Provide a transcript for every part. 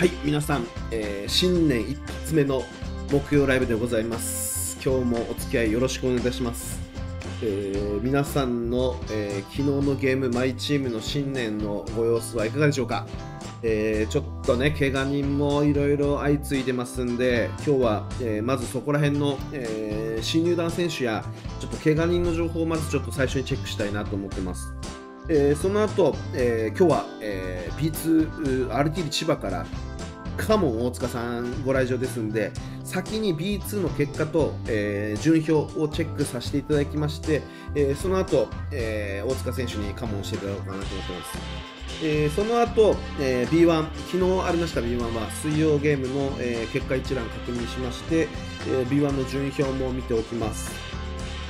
はい皆さん、えー、新年1発目の木曜ライブでございます今日もお付き合いよろしくお願いいたします、えー、皆さんの、えー、昨日のゲームマイチームの新年のご様子はいかがでしょうか、えちょっとね怪我人もいろいろ相次いでますんで今日は、えまずそこら辺の、え新入団選手やちょっと怪我人の情報をまずちょっと最初にチェックしたいなと思ってますえその後、え今日は、え P2RT 千葉からかも大塚さんご来場ですんで先に B2 の結果と、えー、順表をチェックさせていただきまして、えー、その後、えー、大塚選手にカモンしていただこうかなと思ってます、えー、その後、えー、B1 昨日ありました B1 は水曜ゲームの、えー、結果一覧確認しまして、えー、B1 の順位表も見ておきます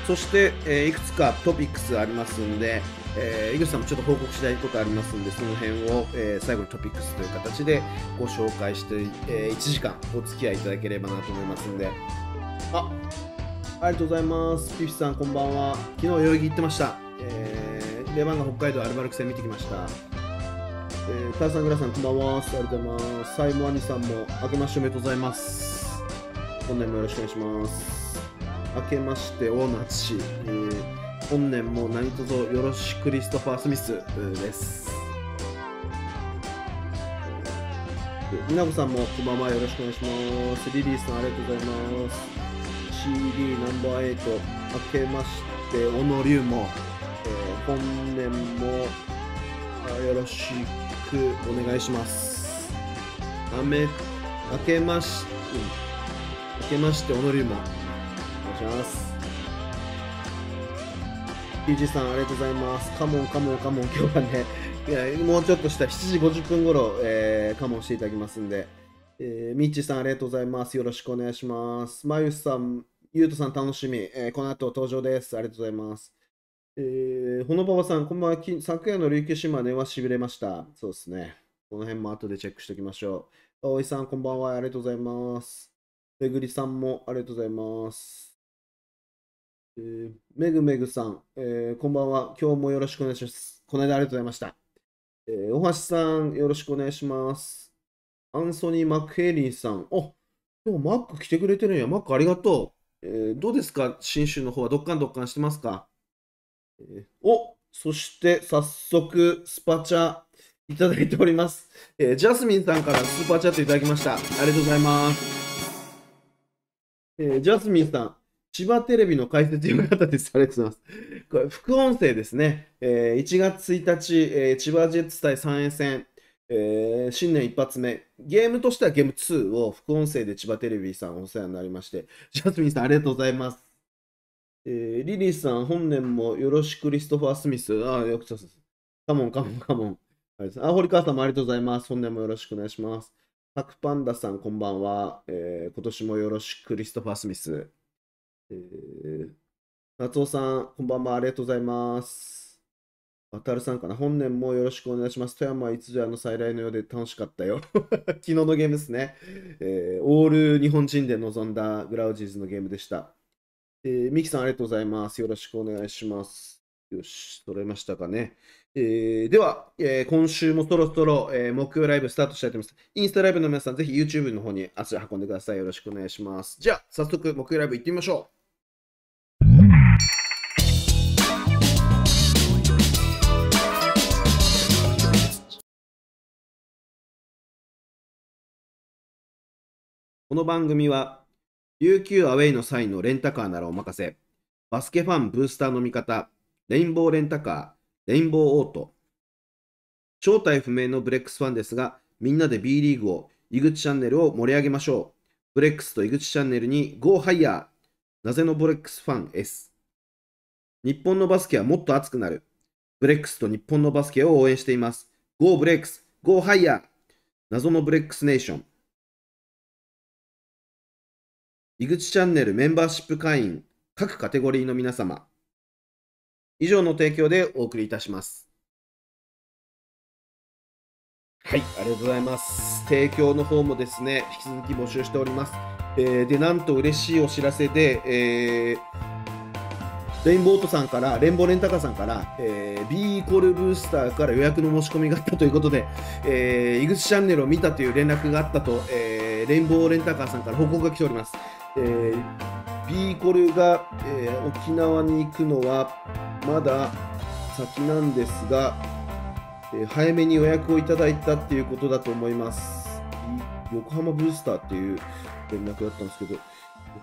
そして、えー、いくつかトピックスありますんで、えー、井口さんもちょっと報告したいことありますんで、その辺を、えー、最後にトピックスという形でご紹介して、えー、1時間お付き合いいただければなと思いますんで。あ、ありがとうございます。ピフさんこんばんは。昨日代々木行ってました。えー、レバンガ北海道アルバルク戦見てきました。えー、ターさん、グラさんこんばんは。ありがとうございます。サイモアニさんも明けましておめでとうございます。本年もよろしくお願いします。明けまして、大夏氏。えー本年も何卒よろしくリストファー・スミスです。みなこさんもこんばんはよろしくお願いします。リリーさんありがとうございます。CD ナンバー8明けまして小野龍も、えー、本年もよろしくお願いします。雨明けまし、うん、明けまして小野龍もお願いします。ゆうじさん、ありがとうございます。カモン、カモン、カモン、今日はね、いやもうちょっとした7時50分頃、えー、カモンしていただきますんで、えー、みっちさん、ありがとうございます。よろしくお願いします。まゆさん、ゆうとさん、楽しみ。えー、この後登場です。ありがとうございます。えー、ほのばばさん、こんばんは。昨夜の琉球新聞は話しびれました。そうですね。この辺も後でチェックしておきましょう。葵さん、こんばんは。ありがとうございます。えぐりさんもありがとうございます。めぐめぐさん、えー、こんばんは。今日もよろしくお願いします。この間ありがとうございました。えー、大橋さん、よろしくお願いします。アンソニー・マクヘイリーさん。お今日マック来てくれてるんや。マックありがとう。えー、どうですか新州の方はどっかんどっかんしてますか、えー、おそして早速、スパチャいただいております。えー、ジャスミンさんからスーパーチャットいただきました。ありがとうございます。えー、ジャスミンさん、千葉テレビの解説読み方です。ありがとうございます。これ、副音声ですね。えー、1月1日、えー、千葉ジェッツ対三重戦、えー、新年一発目。ゲームとしてはゲーム2を副音声で千葉テレビさんお世話になりまして、ジャスミンさんありがとうございます。えー、リリーさん、本年もよろしくリストファー・スミス。ああ、よくちょっと、カモンカモンカモン。あ、堀川さんもありがとうございます。本年もよろしくお願いします。パクパンダさん、こんばんは。えー、今年もよろしく、クリストファー・スミス。え夏尾さん、こんばんは、ありがとうございます。わたるさんかな、本年もよろしくお願いします。富山は一時あの再来のようで楽しかったよ。昨日のゲームですね、えー、オール日本人で臨んだグラウジーズのゲームでした。えー、ミキさん、ありがとうございます。よろしくお願いします。よし、取れましたかね。えー、では、えー、今週もそろそろ、えー、木曜ライブスタートしたいと思います。インスタライブの皆さん、ぜひ YouTube の方に足を運んでください。よろしくお願いします。じゃあ、早速木曜ライブ行ってみましょう。この番組は UQ アウェイの際のレンタカーならお任せ、バスケファンブースターの味方、レインボーレンタカー、レインボーオート、正体不明のブレックスファンですが、みんなで B リーグを、井口チャンネルを盛り上げましょう。ブレックスと井口チャンネルに Go Higher! なぜのブレックスファン S。日本のバスケはもっと熱くなる。ブレックスと日本のバスケを応援しています。Go ブレックス !Go Higher! 謎のブレックスネーション。井口チャンネルメンバーシップ会員、各カテゴリーの皆様。以上の提供でお送りいたします。はい、ありがとうございます。提供の方もですね、引き続き募集しております。えー、で、なんと嬉しいお知らせで、えー、レインボートさんから、レンボーレンタカーさんから、えー、B イコールブースターから予約の申し込みがあったということで、えー、井口チャンネルを見たという連絡があったと、えー、レインボーレンタカーさんから報告が来ております。えー、ーコルが、えー、沖縄に行くのはまだ先なんですが、えー、早めに予約をいただいたっていうことだと思います。横浜ブースターっていう連絡だったんですけど、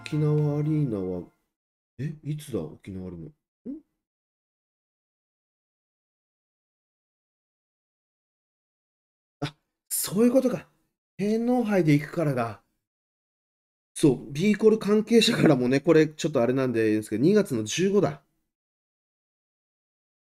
沖縄アリーナは、え、いつだ沖縄アリーナ。あ、そういうことか。天皇杯で行くからだ。そう、ーコル関係者からもね、これちょっとあれなんで言うんですけど、2月の15だ。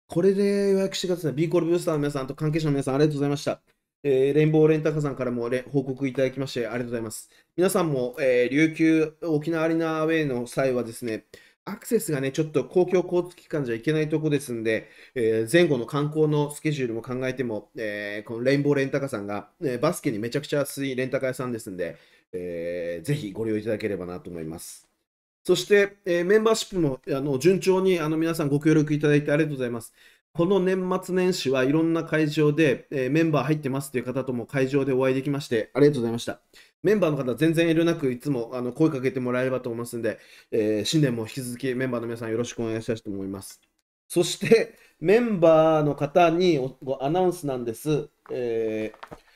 これで予約してください。ーコルブースターの皆さんと関係者の皆さん、ありがとうございました。えー、レインボーレンタカーさんからも報告いただきまして、ありがとうございます。皆さんも、えー、琉球沖縄アリーナウェイの際はですね、アクセスがね、ちょっと公共交通機関じゃいけないとこですんで、えー、前後の観光のスケジュールも考えても、えー、このレインボーレンタカーさんが、えー、バスケにめちゃくちゃ安いレンタカー屋さんですんで、えー、ぜひご利用いただければなと思います。そして、えー、メンバーシップもあの順調にあの皆さんご協力いただいてありがとうございます。この年末年始はいろんな会場で、えー、メンバー入ってますという方とも会場でお会いできましてありがとうございました。メンバーの方全然遠慮なくいつもあの声かけてもらえればと思いますので、えー、新年も引き続きメンバーの皆さんよろしくお願いしたいと思います。そしてメンバーの方にアナウンスなんです。えー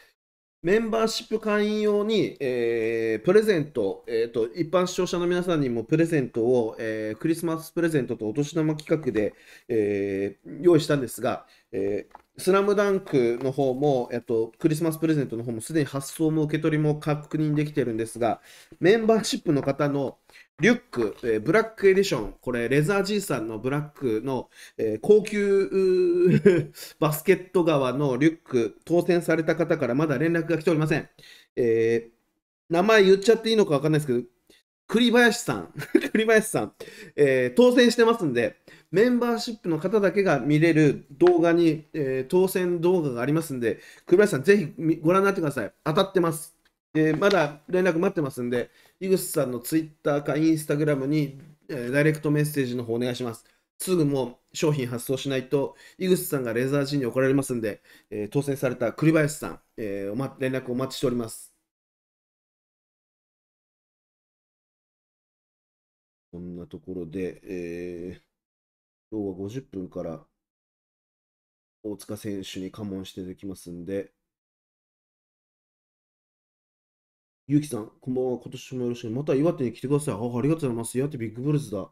メンバーシップ会員用に、えー、プレゼント、えーと、一般視聴者の皆さんにもプレゼントを、えー、クリスマスプレゼントとお年玉企画で、えー、用意したんですが、えー、スラムダンクの方も、えーと、クリスマスプレゼントの方もすでに発送も受け取りも確認できてるんですが、メンバーシップの方の、リュック、えー、ブラックエディション、これ、レザー G さんのブラックの、えー、高級 バスケット側のリュック、当選された方からまだ連絡が来ておりません。えー、名前言っちゃっていいのかわかんないですけど、栗林さん、栗林さん、えー、当選してますんで、メンバーシップの方だけが見れる動画に、えー、当選動画がありますんで、栗林さん、ぜひご覧になってください。当たってます。えまだ連絡待ってますんで、井口さんのツイッターかインスタグラムに、えダイレクトメッセージの方お願いします。すぐもう商品発送しないと、井口さんがレザー陣に怒られますんで、えー、当選された栗林さん、えー、おま、連絡お待ちしております。こんなところで、えー、今日は50分から大塚選手に関門してできますんで、ゆうきさん、こんばんは。今年もよろしく。また岩手に来てください。あありがとうございます。岩手ビッグブルーズだ。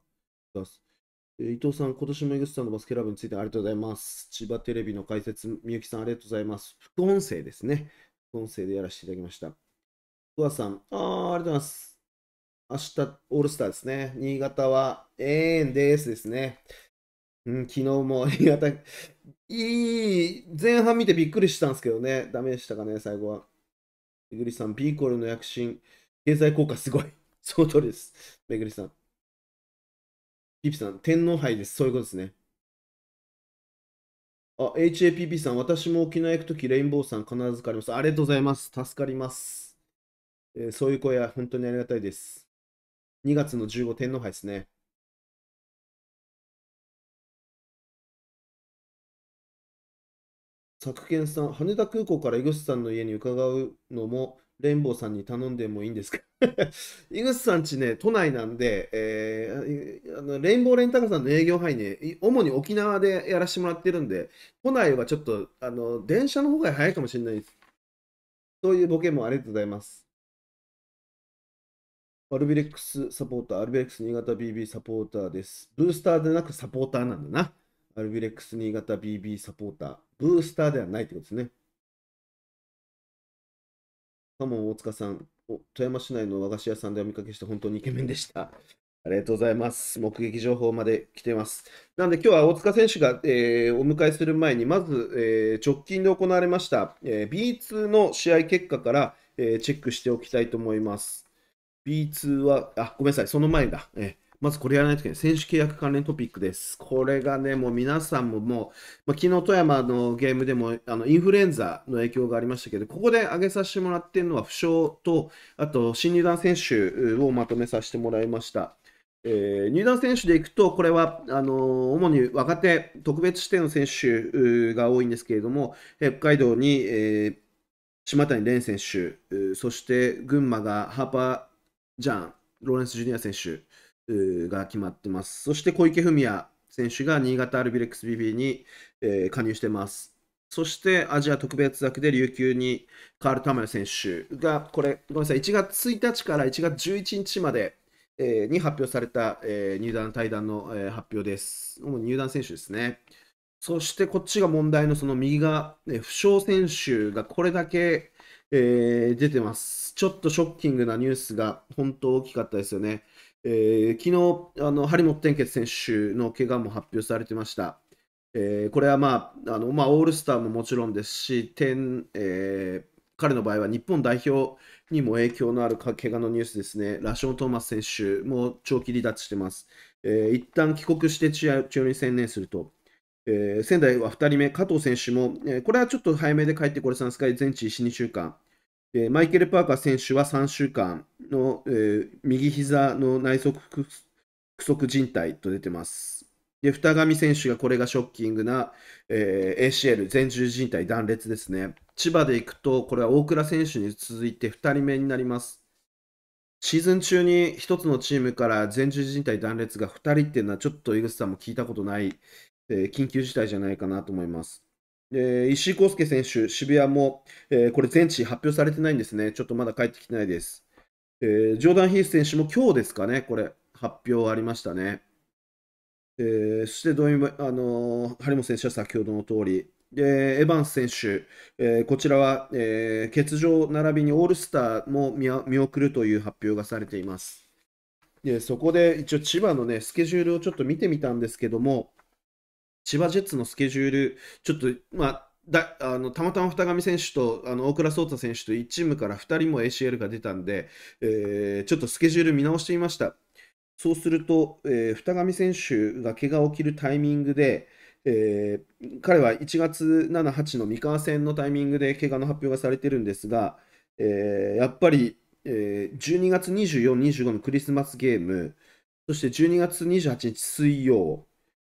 え伊藤さん、今年も江口さんのバスケラブについてありがとうございます。千葉テレビの解説、みゆきさん、ありがとうございます。副音声ですね。副音声でやらせていただきました。ふわさん、ああ、ありがとうございます。明日、オールスターですね。新潟は、えーんですですね。うん、昨日も新潟、いい、前半見てびっくりしたんですけどね。ダメでしたかね、最後は。めぐりさん、ビーコルの躍進、経済効果すごい。その通りです。めぐりさん。ピピさん、天皇杯です。そういうことですね。あ、HAPP さん、私も沖縄行くとき、レインボーさん必ず借ります。ありがとうございます。助かります。えー、そういう声は本当にありがたいです。2月の15天皇杯ですね。作建さん、羽田空港から井口さんの家に伺うのも、レインボーさんに頼んでもいいんですか井 口さんちね、都内なんで、えー、あのレインボーレンタカーさんの営業範囲ね、主に沖縄でやらせてもらってるんで、都内はちょっと、あの、電車の方が早いかもしれないです。そういうボケもありがとうございます。アルビレックスサポーター、アルビレックス新潟 BB サポーターです。ブースターでなくサポーターなんだな。アルビレックス新潟 BB サポーター、ブースターではないってことですね。カモン大塚さん、富山市内の和菓子屋さんでお見かけして本当にイケメンでした。ありがとうございます。目撃情報まで来てます。なんで今日は大塚選手が、えー、お迎えする前に、まず、えー、直近で行われました、えー、B2 の試合結果から、えチェックしておきたいと思います。B2 は、あ、ごめんなさい、その前だ。えまずこれやらないといけない。選手契約関連トピックです。これがね、もう皆さんももう、まあ、昨日富山のゲームでもあのインフルエンザの影響がありましたけど、ここで挙げさせてもらってるのは負傷と、あと新入団選手をまとめさせてもらいました。えー、入団選手でいくと、これはあのー、主に若手、特別指定の選手が多いんですけれども、北海道に、えー、島谷蓮選手、そして群馬がハーパー・ジャン、ローレンス・ジュニア選手、が決まってます。そして小池文也選手が新潟アルビレックス BB に、えー、加入してます。そしてアジア特別枠で琉球にカール・タマヤ選手が、これ、ごめんなさい、1月1日から1月11日まで、えー、に発表された、えー、入団、対談の、え発表です。主に入団選手ですね。そしてこっちが問題のその右が、ね、負傷選手がこれだけ、え出てます。ちょっとショッキングなニュースが本当大きかったですよね。えー、昨日あの張本天傑選手の怪我も発表されてました。えー、これは、まああのまあ、オールスターももちろんですし、えー、彼の場合は日本代表にも影響のある怪我のニュースですね、ラション・トーマス選手も長期離脱してます。えー、一旦帰国して治療に専念すると。えー、仙台は2人目、加藤選手も、えー、これはちょっと早めで帰ってこれたんですが、全治1、2週間。えマイケル・パーカー選手は3週間の、えー、右膝の内側不足靭帯と出てます。で、二上選手がこれがショッキングな、えー、ACL、前十字靭帯断裂ですね。千葉で行くと、これは大倉選手に続いて2人目になります。シーズン中に1つのチームから前十字靭帯断裂が2人っていうのは、ちょっと井口さんも聞いたことない、えー、緊急事態じゃないかなと思います。えー、石井康介選手、渋谷も、えー、これ、全治発表されてないんですね。ちょっとまだ帰ってきてないです。えー、ジョーダン・ヒース選手も今日ですかね、これ、発表ありましたね。えー、そしてどういう、あの張本選手は先ほどの通り、で、エヴァンス選手、えー、こちらは、えー、欠場並びにオールスターも見送るという発表がされています。でそこで一応千葉の、ね、スケジュールをちょっと見てみたんですけども、千葉ジェッツのスケジュール、ちょっと、まあ、だあのたまたま二上選手とあの大倉颯太選手と1チームから2人も ACL が出たんで、えー、ちょっとスケジュール見直してみました。そうすると、えー、二上選手が怪我を切るタイミングで、えー、彼は1月7、8の三河戦のタイミングで怪我の発表がされてるんですが、えー、やっぱり、えー、12月24、25のクリスマスゲーム、そして12月28日水曜、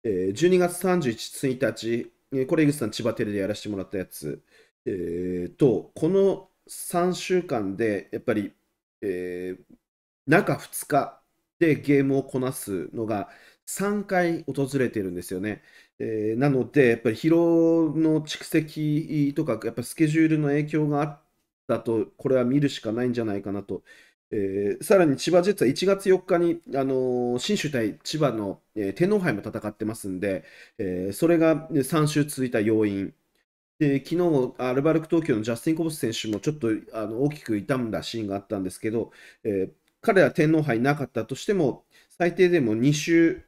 えー、12月31日、これ、井口さん、千葉テレでやらせてもらったやつ、えー、と、この3週間で、やっぱり、えー、中2日でゲームをこなすのが3回訪れているんですよね。えー、なので、やっぱり疲労の蓄積とか、やっぱスケジュールの影響があったと、これは見るしかないんじゃないかなとえー、さらに千葉ジェッツは1月4日に、あのー、新州対千葉の、えー、天皇杯も戦ってますんで、えー、それが3週続いた要因。で昨日、アルバルク東京のジャスティン・コブス選手もちょっとあの大きく痛んだシーンがあったんですけど、え彼ら天皇杯なかったとしても、最低でも2週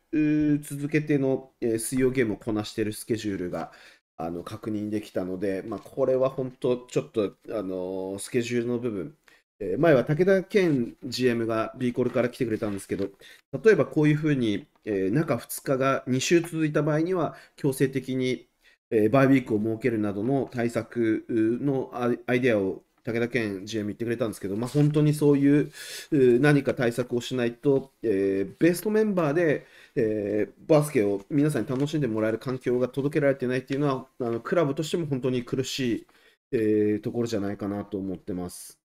続けての、え水曜ゲームをこなしているスケジュールがあの確認できたので、まあ、これは本当、ちょっと、あのスケジュールの部分、前は武田健 GM が B コールから来てくれたんですけど、例えばこういうふうに、えー、中2日が2週続いた場合には、強制的に、えー、バイウィークを設けるなどの対策のアイデアを武田健 GM 言ってくれたんですけど、まあ、本当にそういう何か対策をしないと、えー、ベストメンバーで、えー、バスケを皆さんに楽しんでもらえる環境が届けられてないっていうのは、あのクラブとしても本当に苦しい、えー、ところじゃないかなと思ってます。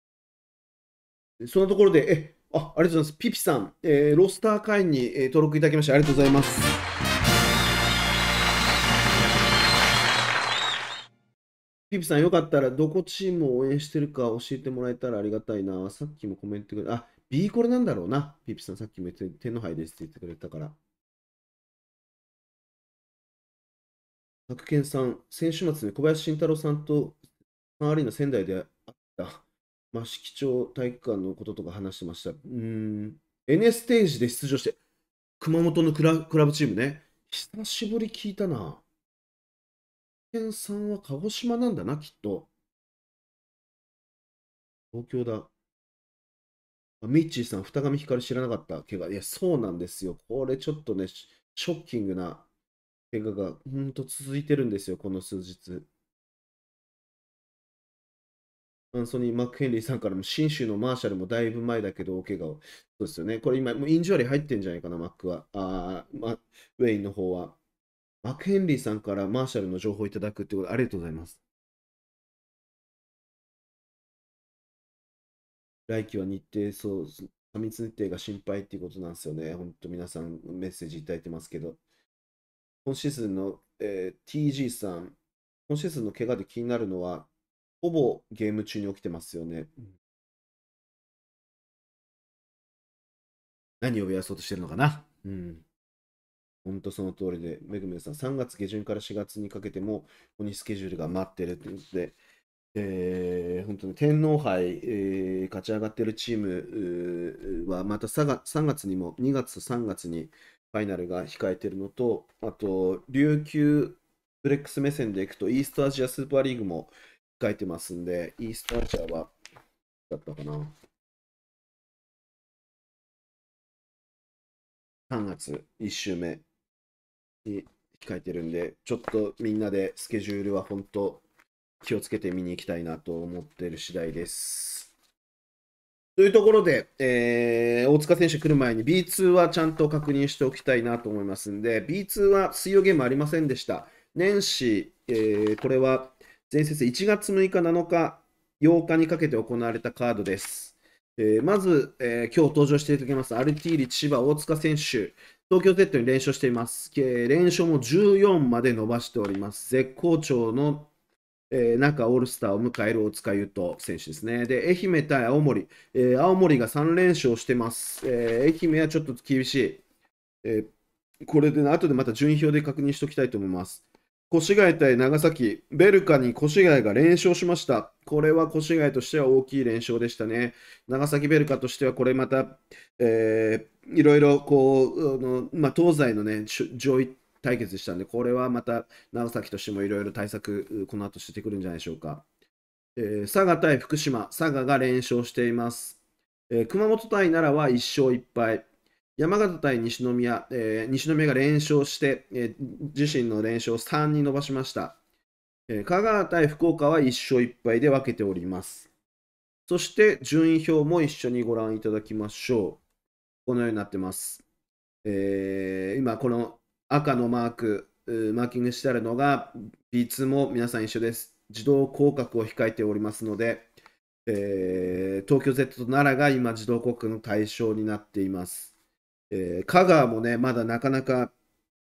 そのところで、え、あ、ありがとうございます。ピピさん、えー、ロスター会員に、え登録いただきましてありがとうございます。ピピさん、よかったらどこチームを応援してるか教えてもらえたらありがたいな。さっきもコメントくれ、あ、B コれなんだろうな。ピピさん、さっきも言って天皇杯ですって言ってくれたから。白健さん、先週末に小林慎太郎さんと周りの仙台で会った。益城町体育館のこととか話してました。うん。N ステージで出場して、熊本のクラクラブチームね。久しぶり聞いたな。県さんは鹿児島なんだな、きっと。東京だ。ミッチーさん、二上光知らなかった。怪我。いや、そうなんですよ。これちょっとね、ショッキングな怪我が、ほんと続いてるんですよ、この数日。アンソニー・マック・ヘンリーさんからも、信州のマーシャルもだいぶ前だけど、お怪我を。そうですよね。これ今、もうインジュアリー入ってんじゃないかな、マックは。あま、ウェインの方は。マック・ヘンリーさんからマーシャルの情報をいただくってこと、ありがとうございます。来季は日程、そう、過密日程が心配っていうことなんですよね。本当皆さんメッセージいただいてますけど。今シーズンの、えー、TG さん、今シーズンの怪我で気になるのは、ほぼゲーム中に起きてますよね。うん、何を増やそうとしてるのかな。うん。ほんとその通りで、めぐめぐさん、3月下旬から4月にかけても、ここにスケジュールが待ってるということで、えー、本当に天皇杯、えー、勝ち上がってるチームは、また3月にも、2月と3月にファイナルが控えてるのと、あと、琉球ブレックス目線でいくと、イーストアジアスーパーリーグも、書いてますんで、イースター社は、だったかな。3月1週目に控えてるんで、ちょっとみんなでスケジュールは本当気をつけて見に行きたいなと思ってる次第です。というところで、えー、大塚選手来る前に B2 はちゃんと確認しておきたいなと思いますんで、B2 は水曜ゲームありませんでした。年始、えー、これは前節1月6日、7日、8日にかけて行われたカードです。えー、まず、えー、今日登場していただきます、アルティーリ千葉大塚選手、東京 Z ッに連勝しています。連勝も14まで伸ばしております。絶好調の、えー、中オールスターを迎える大塚優斗選手ですね。で、愛媛対青森、えー、青森が3連勝してます。えー、愛媛はちょっと厳しい。えー、これで、後でまた順位表で確認しておきたいと思います。越谷対長崎、ベルカに越谷が連勝しました。これは越谷としては大きい連勝でしたね。長崎ベルカとしてはこれまた、えー、いろいろこう、のまあ、東西のね、上位対決でしたんで、これはまた長崎としてもいろいろ対策、この後してくるんじゃないでしょうか。えー、佐賀対福島、佐賀が連勝しています。えー、熊本対奈良は1勝1敗。山形対西宮、えー、西宮が連勝して、えー、自身の連勝を3に伸ばしました。えー、香川対福岡は1勝1敗で分けております。そして順位表も一緒にご覧いただきましょう。このようになってます。えー、今、この赤のマーク、マーキングしてあるのが B2 も皆さん一緒です。自動降格を控えておりますので、えー、東京 Z と奈良が今、自動降格の対象になっています。えー、香川もね、まだなかなか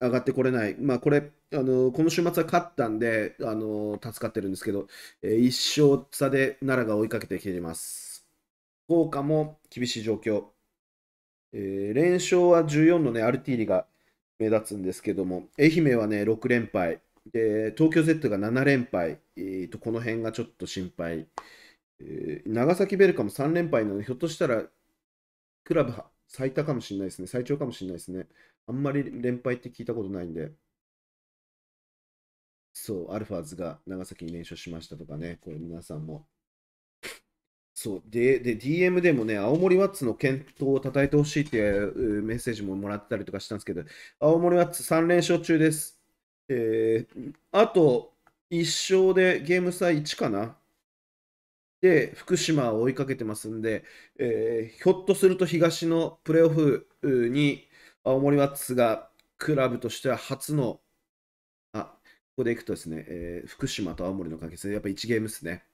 上がってこれない、まあ、これあの、この週末は勝ったんであの、助かってるんですけど、えー、1勝差で奈良が追いかけてきています。効果も厳しい状況。えー、連勝は14の、ね、アルティーリが目立つんですけども、愛媛は、ね、6連敗、で東京 Z が7連敗、えーと、この辺がちょっと心配、えー、長崎ベルカも3連敗なので、ひょっとしたらクラブ最多かもしれないですね。最長かもしれないですね。あんまり連敗って聞いたことないんで。そう、アルファーズが長崎に連勝しましたとかね、これ皆さんも。そう、で、で DM でもね、青森ワッツの検討をたたえてほしいっていうメッセージももらってたりとかしたんですけど、青森ワッツ3連勝中です。えー、あと1勝でゲーム差1かなで、福島を追いかけてますんで、えー、ひょっとすると東のプレーオフに青森ワッツがクラブとしては初の、あ、ここでいくとですね、えー、福島と青森の関係性、やっぱ1ゲームですね。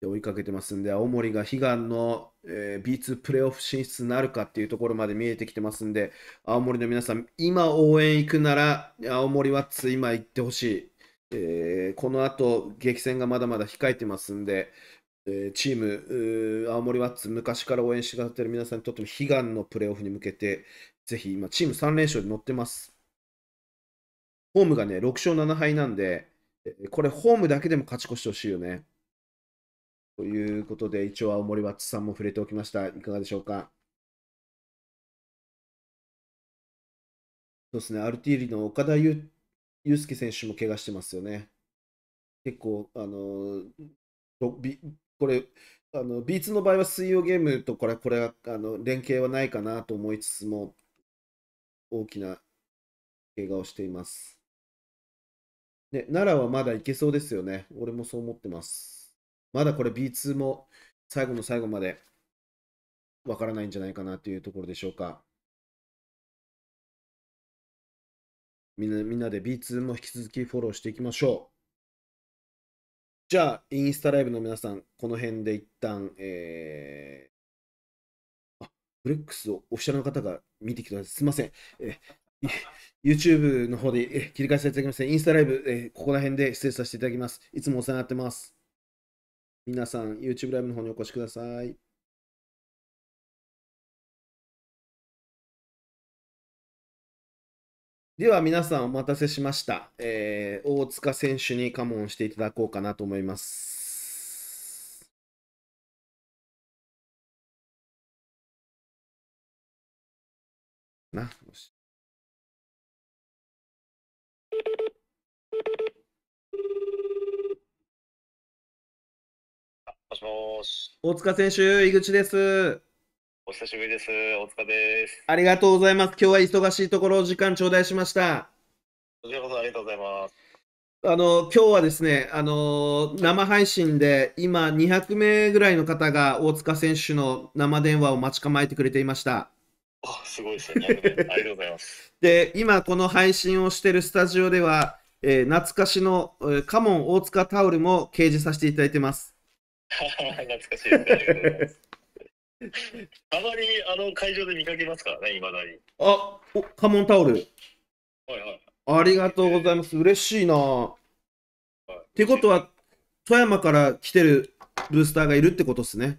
で追いかけてますんで、青森が悲願の、えー、B2 プレーオフ進出なるかっていうところまで見えてきてますんで、青森の皆さん、今応援行くなら、青森ワッツ今行ってほしい。えー、この後、激戦がまだまだ控えてますんで、チーム、青森ワッツ、昔から応援してくださってる皆さんにとっても悲願のプレーオフに向けて、ぜひ今、チーム3連勝で乗ってます。ホームがね、6勝7敗なんで、これ、ホームだけでも勝ち越してほしいよね。ということで、一応、青森ワッツさんも触れておきました。いかがでしょうか。そうですね、アルティーリの岡田祐介選手も怪我してますよね。結構、あのー、これあのビーツの場合は水曜ゲームとこれこれはあの連携はないかなと思いつつも大きな怪我をしています。ね、奈良はまだいけそうですよね。俺もそう思ってます。まだこれ B2 も最後の最後までわからないんじゃないかなというところでしょうか。みんなみんなで B2 も引き続きフォローしていきましょう。じゃあ、インスタライブの皆さん、この辺で一旦、えー、あ、フレックスをオフィシャルの方が見てきてください。すいません。え YouTube の方で切り替えさせていただきまして、インスタライブ、えー、ここら辺で失礼させていただきます。いつもお世話になってます。皆さん、YouTube ライブの方にお越しください。では皆さんお待たせしました、えー、大塚選手にカモンしていただこうかなと思います。な、よし。もしもし。大塚選手、井口です。お久しぶりです。大塚です。ありがとうございます。今日は忙しいところ時間頂戴しました。こちらこそありがとうございます。あの今日はですね、あの生配信で今200名ぐらいの方が大塚選手の生電話を待ち構えてくれていました。あすごいですね。ありがとうございます。で、今この配信をしているスタジオでは、えー、懐かしの、えー、カモン大塚タオルも掲示させていただいてます。懐かしいです、ね。ありがとうございます。あまりあの会場で見かけますからね、いまだに。あおカモンタオル。はいはい。ありがとうございます。嬉しいな。はい、ってことは、富山から来てるブースターがいるってことですね。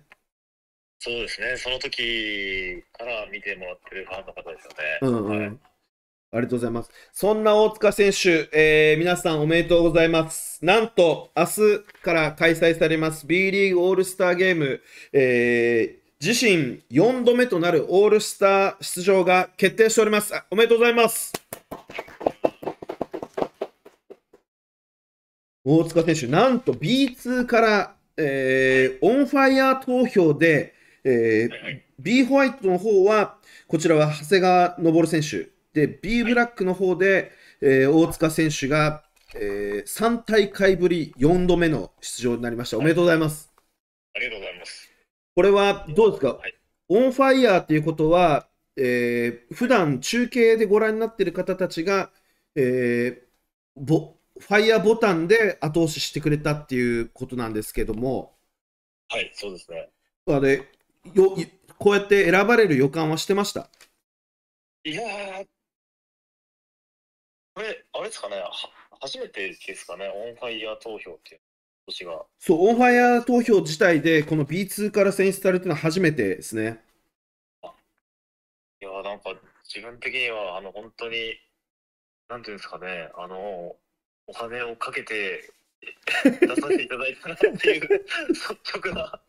そうですね、その時から見てもらってるファンの方ですよね。うんはい、ありがとうございます。そんな大塚選手、えー、皆さんおめでとうございます。なんと、明日から開催されます B リーグオールスターゲーム、えー、自身4度目となるオールスター出場が決定しております。おめでとうございます。大塚選手、なんと B2 から、えー、オンファイア投票で、えー、B ホワイトの方は、こちらは長谷川昇選手、で、B ブラックの方で、えー、大塚選手が、えー、3大会ぶり4度目の出場になりました。おめでとうございます。ありがとうございます。これはどうですか、はい、オンファイヤーということは、えー、普段中継でご覧になっている方たちが、えー、ボファイヤーボタンで後押ししてくれたっていうことなんですけども、はい、そうですね。あれよこうやって選ばれる予感はしてましたいやー、これ、あれですかね、初めてですかね、オンファイヤー投票っていう年が。そう、オンファイア投票自体で、この B2 から選出されてのは初めてですね。いや、なんか、自分的には、あの、本当に、なんていうんですかね、あの、お金をかけて出させていただいたなっていう 率直な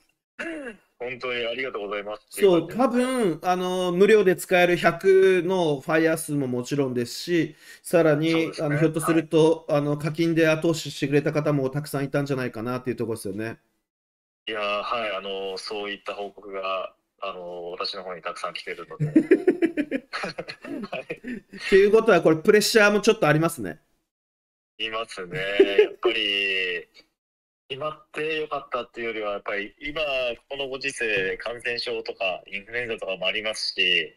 本当にありがとうございます。そう、多分あの無料で使える100のファイヤー数ももちろんですし、さらに、ね、あのひょっとすると、はい、あの課金で後押ししてくれた方もたくさんいたんじゃないかなっていうところですよね。いやはいあのそういった報告があの私の方にたくさん来てるので。はい、っていうことはこれプレッシャーもちょっとありますね。いますね。やっぱり決まってよかったっていうよりはやっぱり今このご時世感染症とかインフルエンザとかもありますし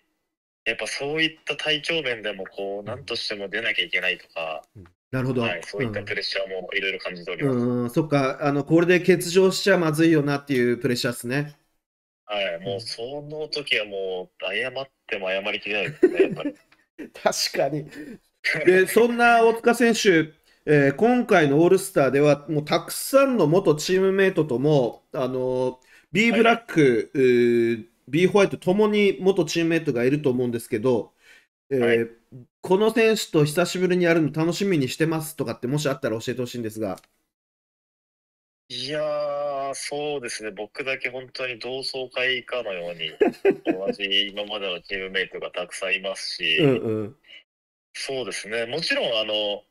やっぱそういった体調面でもこう何としても出なきゃいけないとか、うん、なるほど、はい、そういったプレッシャーもいろいろ感じております、うん、うん、そっかあのこれで欠場しちゃまずいよなっていうプレッシャーですねはいもうその時はもう謝っても謝りきれないですねやっぱり 確かにでそんな大塚選手えー、今回のオールスターでは、もうたくさんの元チームメイトとも、あの B ブラック、はい、B ホワイトともに元チームメイトがいると思うんですけど、えーはい、この選手と久しぶりにやるの楽しみにしてますとかって、もしあったら教えてほしいんですが。いやそうですね、僕だけ本当に同窓会かのように、同じ今までのチームメイトがたくさんいますし、うんうん、そうですね、もちろん、あの、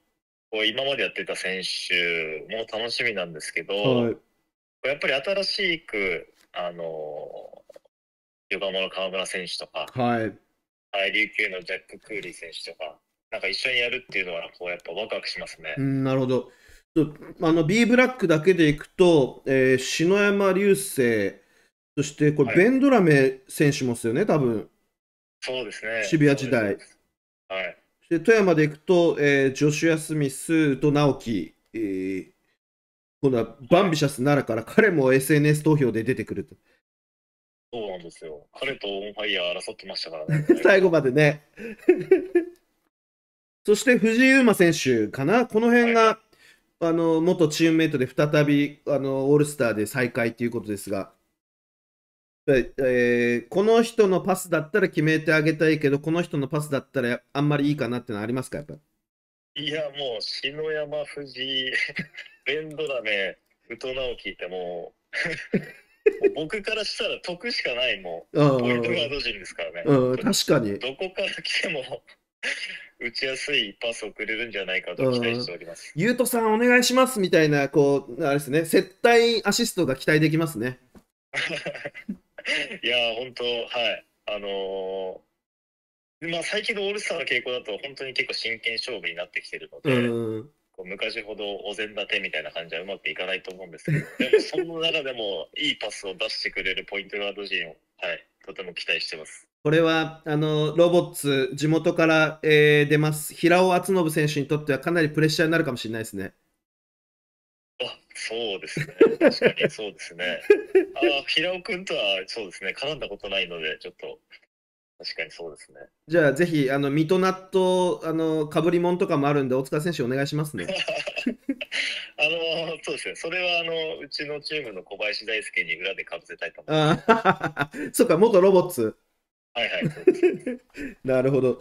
今までやってた選手も楽しみなんですけど、はい、やっぱり新しくあの横浜の河村選手とか、はい、琉球のジャック・クーリー選手とか、なんか一緒にやるっていうのは、こうやっぱワクワクしますね。なるほど。あの B ブラックだけでいくと、えー、篠山流星、そしてこれ、ベンドラメ選手もですよね、多分そうですね。渋谷時代。はい。で富山でいくと、えー、ジョシュア・スミス、と直樹、えー、今度はバンビシャス奈良から彼も SNS 投票で出てくると。そうなんですよ。彼とオンファイヤー争ってましたからね。最後までね。そして藤井祐馬選手かな、この辺が、はい、あの元チームメートで再びあのオールスターで再会ということですが。えー、この人のパスだったら決めてあげたいけど、この人のパスだったらあんまりいいかなってのはありますか、やっぱいや、もう篠山、藤井、ベ ンドラメ、宇都直樹ってもう、も う僕からしたら得しかないもん、ポイントガード陣ですからね。うん、確かに。どこから来ても 打ちやすいパスをくれるんじゃないかと期待しております。ゆうとさん、お願いしますみたいな、こう、あれですね、接待アシストが期待できますね。いや本当はいあのー、まあ最近のオールスターの傾向だと本当に結構真剣勝負になってきてるので、うん昔ほどお膳立てみたいな感じはうまくいかないと思うんですけど、でもその中でもいいパスを出してくれるポイントガード陣を、はい、とても期待してます。これはあのロボッツ、地元から、えー、出ます、平尾篤信選手にとってはかなりプレッシャーになるかもしれないですね。そうですね。確かにそうですね。ああ、平尾君とはそうですね、絡んだことないので、ちょっと。確かにそうですね。じゃあ、ぜひ、あの、水戸納豆、あの、かぶりもんとかもあるんで、大塚選手お願いしますね。あの、そうですね。それは、あの、うちのチームの小林大輔に裏でかぶせたいと思います。そっか、元ロボッツ。はいはい。なるほど。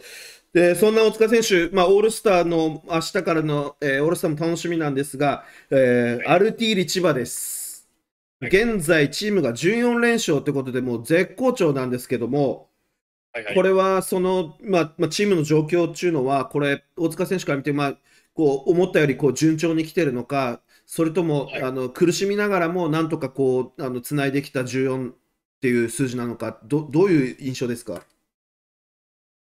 で、そんな大塚選手、まあ、オールスターの明日からの、えー、オールスターも楽しみなんですが、えー、アルティーリ千葉です。はい、現在、チームが14連勝ということで、もう絶好調なんですけども、はいはい、これはその、まあまあ、チームの状況っていうのは、これ、大塚選手から見て、まあ、こう思ったよりこう順調に来てるのか、それとも、はい、あの苦しみながらも、なんとかつないできた14っていう数字なのか、どどういう印象ですか。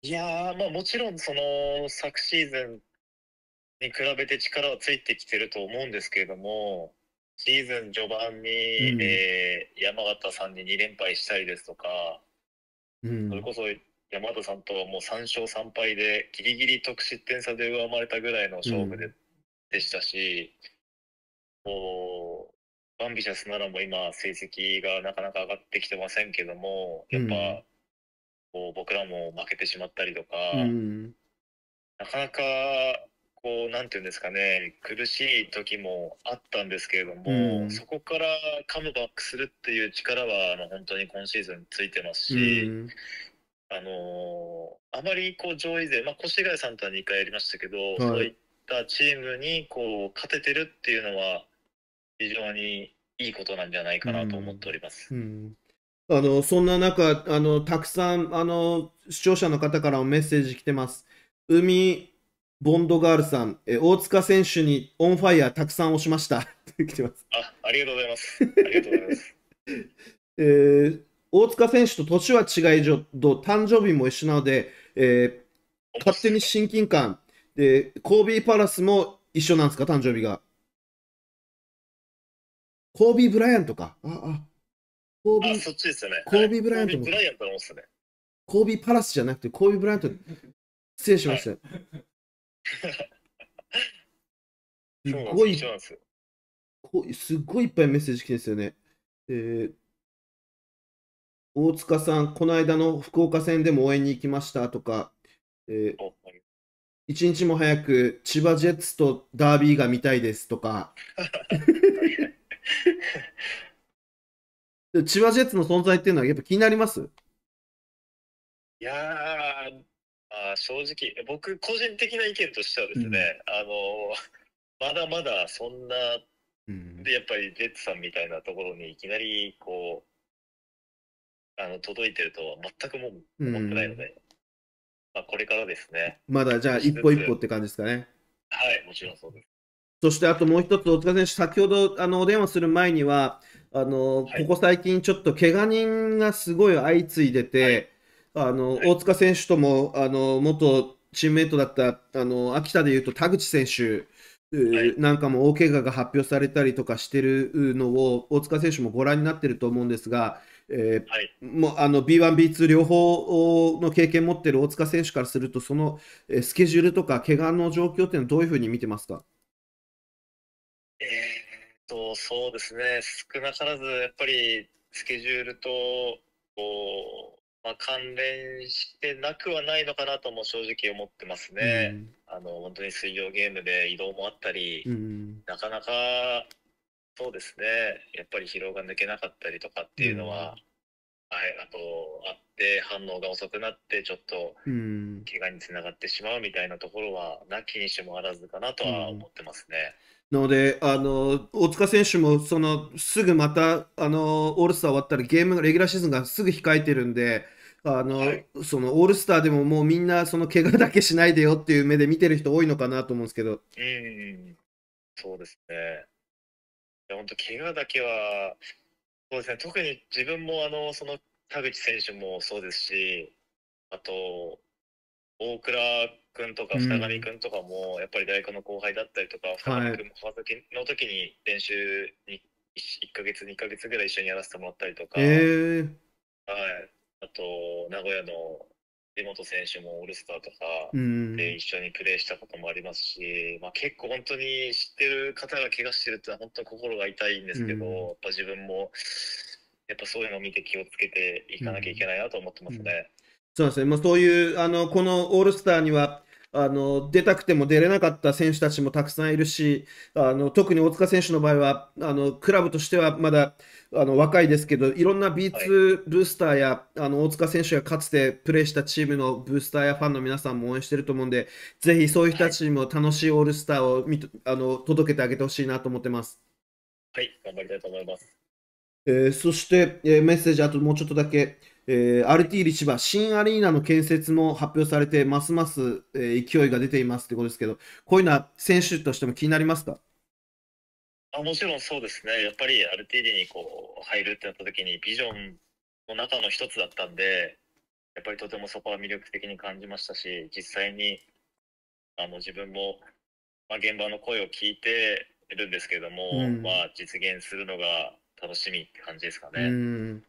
いやまあもちろんその昨シーズンに比べて力はついてきてると思うんですけれどもシーズン序盤に、うん、えー、山形さんに2連敗したりですとか、うん、それこそ山形さんとはもう3勝3敗でギリギリ得失点差で上回れたぐらいの勝負でうん、でしたしもうバンビシャスならも今成績がなかなか上がってきてませんけどもやっぱ。こう僕らも負けてしまったりとか、うん、なかなかこうなんていうんですかね苦しい時もあったんですけれども、うん、そこからカムバックするっていう力はあの本当に今シーズンついてますし、うん、あのあまりこう上位勢、まあ、越谷さんとは2回やりましたけど、はい、そういったチームにこう勝ててるっていうのは非常にいいことなんじゃないかなと思っております。うんあの、そんな中、あの、たくさん、あの、視聴者の方からもメッセージ来てます。海ボンドガールさん、え大塚選手にオンファイヤーたくさん押しました。来てます。あ、ありがとうございます。ありがとうございます。えー、大塚選手と年は違いど、誕生日も一緒なので、えー、勝手に親近感。で、コービーパラスも一緒なんですか、誕生日が。コービー・ブライアントか。あ、あ、コービー、そっちですよね。コービー・ブライアント、はい、のコービー・パラスじゃなくて、コービー・ブライアント、失礼しました。はい、すごい、すすごいいっぱいメッセージ来てですよね。えー、大塚さん、この間の福岡戦でも応援に行きましたとか、えー、一日も早く千葉ジェッツとダービーが見たいですとか。千葉ジェッツの存在っていうのはやっぱ気になりますいやあ正直、僕個人的な意見としてはですね、うん、あの まだまだそんな、でやっぱりジェッツさんみたいなところにいきなりこうあの届いてるとは全くも思ってないので、うん、まあ、これからですね。まだじゃあ一歩一歩って感じですかね。はい、もちろんそうです。そしてあともう一つ、大塚選手、先ほどあのお電話する前には、あの、はい、ここ最近ちょっと怪我人がすごい相次いでて、はい、あの、はい、大塚選手とも、あの、元チームメイトだった、あの、秋田でいうと田口選手、なんかも大怪我が発表されたりとかしてるのを大塚選手もご覧になってると思うんですが、えーはい、もあの B1、B2 両方の経験持ってる大塚選手からすると、そのスケジュールとか、怪我の状況っていうのは、どういうふうに見てますか、えーとそうですね少なからずやっぱりスケジュールとこう、まあ、関連してなくはないのかなとも正直思ってますね、うん、あの本当に水曜ゲームで移動もあったり、うん、なかなかそうですねやっぱり疲労が抜けなかったりとかっていうのは、うんあとあって反応が遅くなってちょっと怪我につながってしまうみたいなところはなきにしもあらずかなとは思ってますね。うんので、あの大塚選手もそのすぐまたあのオールスター終わったらゲームレギュラーシーズンがすぐ控えてるんで、あの、はい、そのオールスターでももうみんなその怪我だけしないでよっていう目で見てる人多いのかなと思うんですけど。うん、そうですね。本当怪我だけはそうですね。特に自分もあのその田口選手もそうですし、あと大倉君とか二神君とかも、やっぱり大学の後輩だったりとか、二神君も川崎の時に練習に 1, か月、2か月ぐらい一緒にやらせてもらったりとか、えー、はい、あと、名古屋の出本選手もオールスターとかで一緒にプレーしたこともありますし、まあ、結構本当に知ってる方が怪我してるってのは本当に心が痛いんですけど、やっぱ自分もやっぱそういうのを見て気をつけていかなきゃいけないなと思ってますね。うんうん、そうですね、まあ、そういうあのこのオールスターにはあの出たくても出れなかった選手たちもたくさんいるしあの特に大塚選手の場合はあのクラブとしてはまだあの若いですけどいろんな B2 ブースターや、はい、あの大塚選手がかつてプレーしたチームのブースターやファンの皆さんも応援してると思うんでぜひそういう人たちにも楽しいオールスターを見あの届けてあげてほしいなと思ってます。はい頑張りたいと思います、えー、そして、えー、メッセージあともうちょっとだけ。えー、アルティーリ芝、新アリーナの建設も発表されて、ますます、えー、勢いが出ていますってことですけど、こういうのは選手としても気になりますかあもちろんそうですね、やっぱりアルティーリにこう入るってなった時に、ビジョンの中の一つだったんで、やっぱりとてもそこは魅力的に感じましたし、実際にあの自分も、まあ、現場の声を聞いてるんですけれども、うん、まあ、実現するのが楽しみって感じですかね。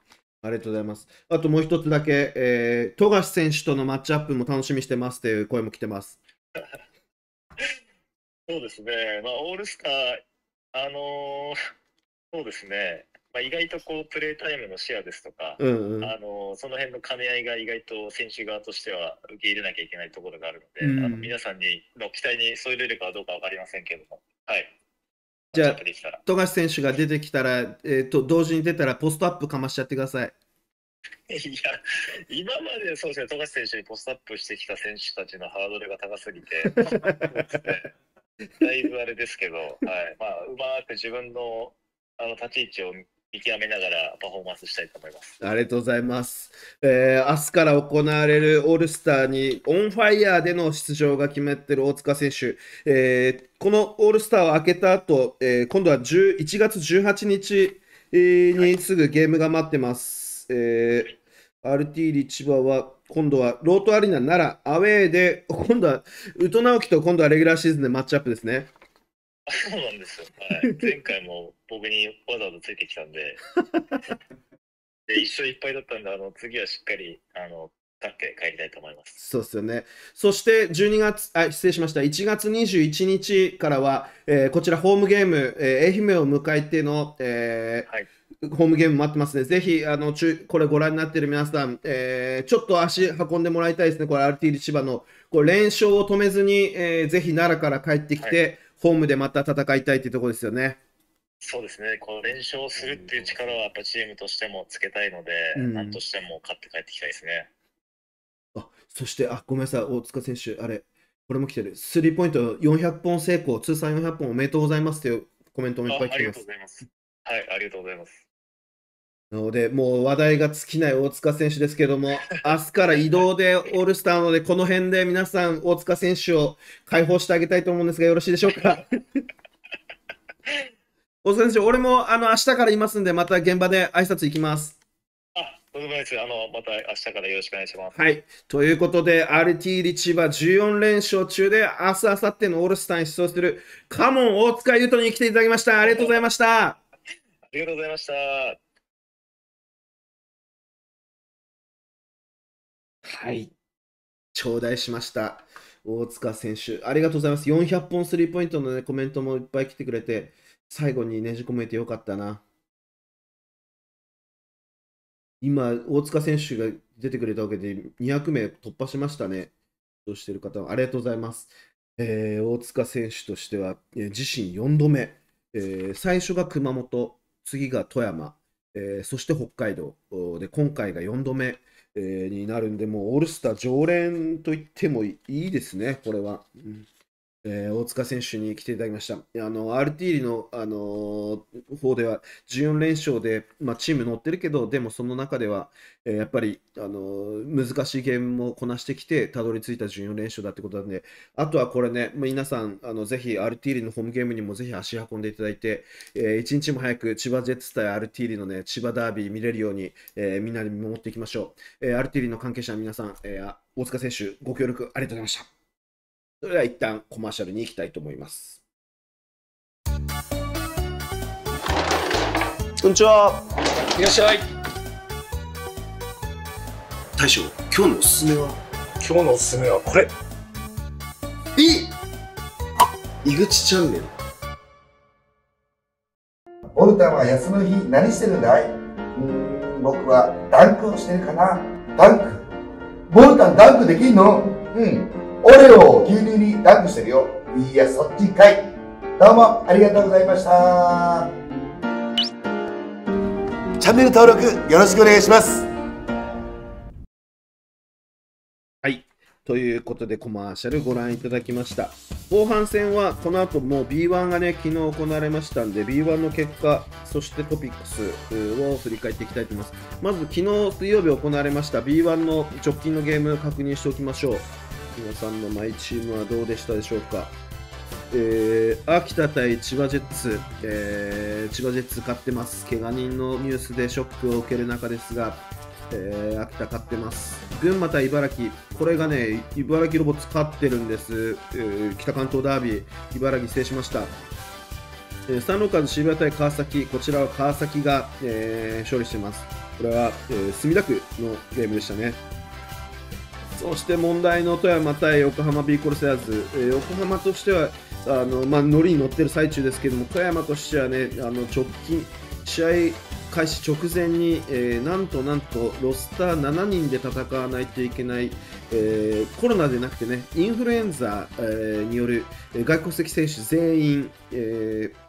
ありがとうございます。あともう一つだけ、えー、富樫選手とのマッチアップも楽しみにしてますという声も来てます。そうですね、まあ、オールスター、あのー、そうですね、まあ、意外とこうプレータイムのシェアですとか、うんうん、あのー、その辺の兼ね合いが意外と選手側としては受け入れなきゃいけないところがあるので、うん、あの皆さんにの期待に添えれるかどうか分かりませんけども。はいじゃあ、富樫選手が出てきたら、えーと、同時に出たら、ポストアップかましちゃってください。いや、今までそうですね、富樫選手にポストアップしてきた選手たちのハードルが高すぎて、ね、だいぶあれですけど、はいまあ、うまく自分のあの立ち位置を見極めながらパフォーマンスしたいと思います。ありがとうございます。えー、明日から行われるオールスターにオンファイヤーでの出場が決まっている大塚選手、えー、このオールスターを開けた後、えー、今度は11月18日にすぐゲームが待ってます。はい、えー、RT リ千葉は今度はロートアリーナならアウェーで、今度はウトナオキと今度はレギュラーシーズンでマッチアップですね。そうなんですよ、はい、前回も僕にわざわざついてきたんで で一生いっぱいだったんであの次はしっかりあの立って帰りたいと思いますそうですよねそして12月あ失礼しました1月21日からは、えー、こちらホームゲーム、えー、愛媛を迎えての、えー、はいホームゲーム待ってますね。ぜひ、あの、中、これご覧になってる皆さん、えー、ちょっと足運んでもらいたいですね。これ、RT 千葉の、これ、連勝を止めずに、えー、ぜひ奈良から帰ってきて、はいホームでまた戦いたいっていうところですよね。そうですね、この連勝するっていう力はやっぱチームとしてもつけたいので、うん、なんとしても勝って帰ってきたいですね。あそして、あごめんなさい、大塚選手、あれ、これも来てる、スリーポイント400本成功、通算400本おめでとうございますっていうコメントもいっぱい来てありがとうございます。はい、ありがとうございます。ので、もう話題が尽きない大塚選手ですけども、明日から移動でオールスターなので、この辺で皆さん、大塚選手を解放してあげたいと思うんですが、よろしいでしょうか。大塚選手、俺もあの明日からいますんで、また現場で挨拶行きます。あ、の、また明日からよろしくお願いします。はい。ということで、RT リチバ14連勝中で、明日、明後日のオールスターに出場する、カモン大塚優斗に来ていただきました。ありがとうございました。ありがとうございました。はい。頂戴しました。大塚選手、ありがとうございます。400本スリーポイントの、ね、コメントもいっぱい来てくれて、最後にねじ込めてよかったな。今、大塚選手が出てくれたわけで、200名突破しましたね。としてる方は、ありがとうございます。えー、大塚選手としては、え自身4度目、えー、最初が熊本、次が富山、えー、そして北海道で、今回が4度目。えになるんで、もうオールスター常連と言ってもいいですね、これは。うんえー、大塚選手に来ていただきました。あの、アルティーリの、あのー、方では14連勝で、まあ、チーム乗ってるけど、でもその中では、えー、やっぱり、あのー、難しいゲームもこなしてきて、たどり着いた14連勝だってことなんで、あとはこれね、皆さん、あの、ぜひアルティーリのホームゲームにもぜひ足運んでいただいて、えー、一日も早く千葉ジェッツ対アルティーリのね、千葉ダービー見れるように、えー、みんなで見守っていきましょう。えー、アルティーリの関係者の皆さん、えー、大塚選手、ご協力ありがとうございました。それでは一旦コマーシャルに行きたいと思います。こんにちは。いらっしゃい。大将、今日のおすすめは今日のおすすめはこれ。い。井口チャンネル。ボルタンは休む日何してるんだいうん、僕はダンクをしてるかな。ダンクボルタンダンクできるのうん。俺を牛乳にダンクしてるよ。いや、そっちかい。どうもありがとうございました。チャンネル登録よろしくお願いします。はい。ということでコマーシャルご覧いただきました。後半戦はこの後もう B1 がね、昨日行われましたんで、B1 の結果、そしてトピックスを振り返っていきたいと思います。まず昨日水曜日行われました B1 の直近のゲーム確認しておきましょう。皆さんのマイチームはどうでしたでしょうか。えー、秋田対千葉ジェッツ、えー、千葉ジェッツ勝ってます、怪我人のニュースでショックを受ける中ですが、えー、秋田勝ってます、群馬対茨城、これがね、茨城ロボット勝ってるんです、えー、北関東ダービー、茨城制しました、えー、ス渋谷対川崎、こちらは川崎が、えー、勝利してます、これは、えー、墨田区のゲームでしたね。そして問題の富山対横浜ビーコルセアーズ、えー、横浜としてはあの、まあ、乗りに乗ってる最中ですけども富山としてはねあの直近試合開始直前に、えー、なんとなんとロスター7人で戦わないといけない、えー、コロナでなくてねインフルエンザ、えー、による外国籍選手全員、えー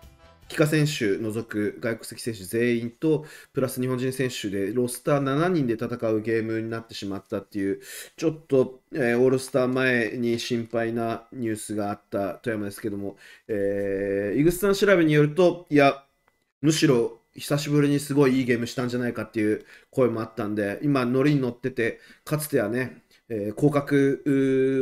帰化選手除く外国籍選手全員と、プラス日本人選手で、ロスター7人で戦うゲームになってしまったっていう、ちょっと、えー、オールスター前に心配なニュースがあった富山ですけども、えー、井口さん調べによると、いや、むしろ久しぶりにすごいいいゲームしたんじゃないかっていう声もあったんで、今、ノリに乗ってて、かつてはね、えー、降格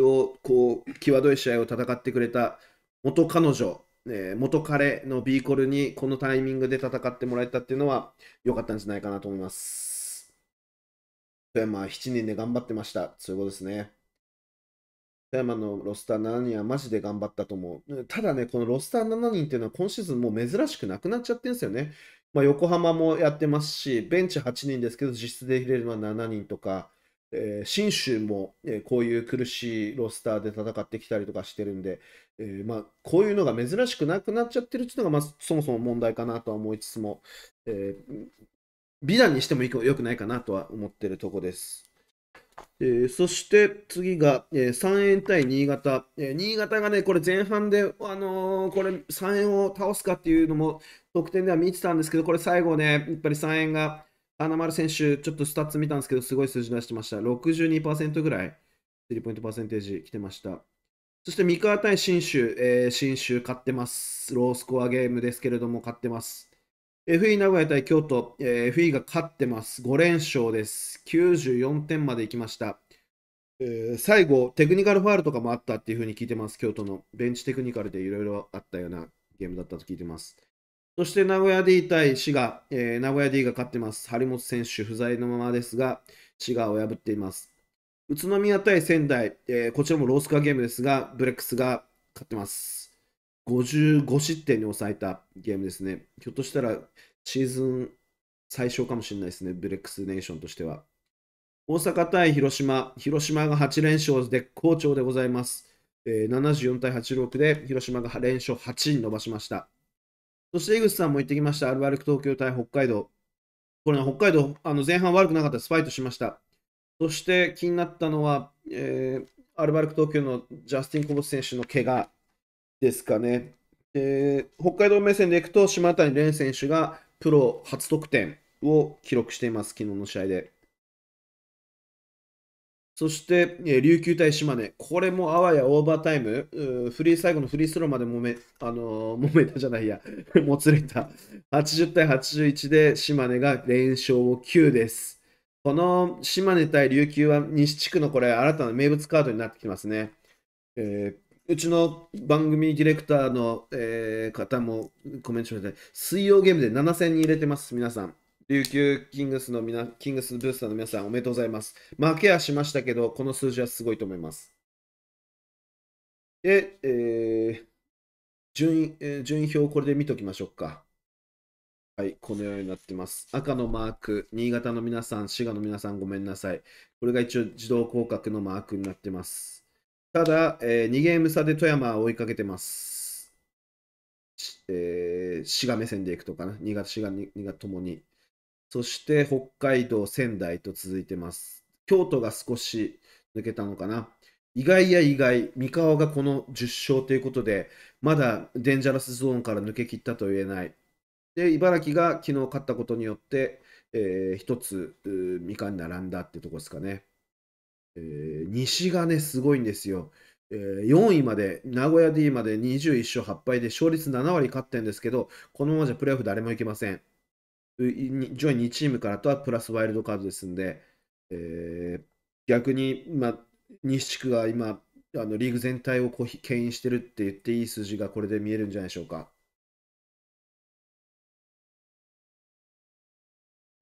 をこう際どい試合を戦ってくれた元彼女えー、元彼のビーコルにこのタイミングで戦ってもらえたっていうのは良かったんじゃないかなと思います。富山は7人で頑張ってました。そういうことですね。富山のロスター7人はマジで頑張ったと思う。ただね、このロスター7人っていうのは今シーズンもう珍しくなくなっちゃってるんですよね。まあ、横浜もやってますし、ベンチ8人ですけど、実質で入れるのは7人とか、えー、信州も、えー、こういう苦しいロスターで戦ってきたりとかしてるんで、えー、まあ、こういうのが珍しくなくなっちゃってるっていうのが、まあ、そもそも問題かなとは思いつつも、え美談にしてもよくないかなとは思ってるとこです。えそして次が、え3円対新潟、え新潟がね、これ前半で、あのこれ3円を倒すかっていうのも得点では見てたんですけど、これ最後ね、やっぱり3円が金丸選手、ちょっとスタッツ見たんですけど、すごい数字出してました。62%ぐらい、スリーポイントパーセンテージ来てました。そして、三河対信州、えー、信州勝ってます。ロースコアゲームですけれども、勝ってます。FE 名古屋対京都、えー、FE が勝ってます。5連勝です。94点までいきました。えー、最後、テクニカルファールとかもあったっていう風に聞いてます。京都のベンチテクニカルでいろいろあったようなゲームだったと聞いてます。そして名古屋 D 対滋賀、えー、名古屋 D が勝ってます。張本選手不在のままですが、滋賀を破っています。宇都宮対仙台、えー、こちらもロースカーゲームですが、ブレックスが勝ってます。55失点に抑えたゲームですね。ひょっとしたらシーズン最小かもしれないですね、ブレックスネーションとしては。大阪対広島、広島が8連勝で好調でございます。えー、74対86で広島が連勝8に伸ばしました。そして江口さんも言ってきました、アルバルク東京対北海道。これね、北海道、あの前半悪くなかったです、ファイトしました。そして気になったのは、えー、アルバルク東京のジャスティン・コボス選手の怪我ですかね。えー、北海道目線でいくと、島谷蓮選手がプロ初得点を記録しています、昨日の試合で。そして、琉球対島根。これもあわやオーバータイム。フリー最後のフリースローまで揉め、あのー、めたじゃないや。もつれた。80対81で島根が連勝を9です。この島根対琉球は西地区のこれ新たな名物カードになってきますね。えー、うちの番組ディレクターの、えー、方もコメントして水曜ゲームで7戦に入れてます、皆さん。琉球キングスの皆、キングスブースターの皆さん、おめでとうございます。負けはしましたけど、この数字はすごいと思います。で、えー、順位、えー、順位表をこれで見ときましょうか。はい、このようになってます。赤のマーク、新潟の皆さん、滋賀の皆さん、ごめんなさい。これが一応自動降格のマークになってます。ただ、えー、2ゲーム差で富山は追いかけてます。えー、滋賀目線でいくとかな、新潟、滋賀、新潟ともに。そして北海道、仙台と続いてます。京都が少し抜けたのかな。意外や意外、三河がこの10勝ということで、まだデンジャラスゾーンから抜け切ったと言えない。で、茨城が昨日勝ったことによって、えー、1つ三河に並んだってとこですかね。えー、西がね、すごいんですよ。えー、4位まで、名古屋 D まで21勝8敗で勝率7割勝ってるんですけど、このままじゃプレーオフ誰もいけません。上位2チームからとはプラスワイルドカードですんで、えー、逆に、まあ、西地区が今、あのリーグ全体をこう牽引してるって言っていい数字がこれで見えるんじゃないでしょうか。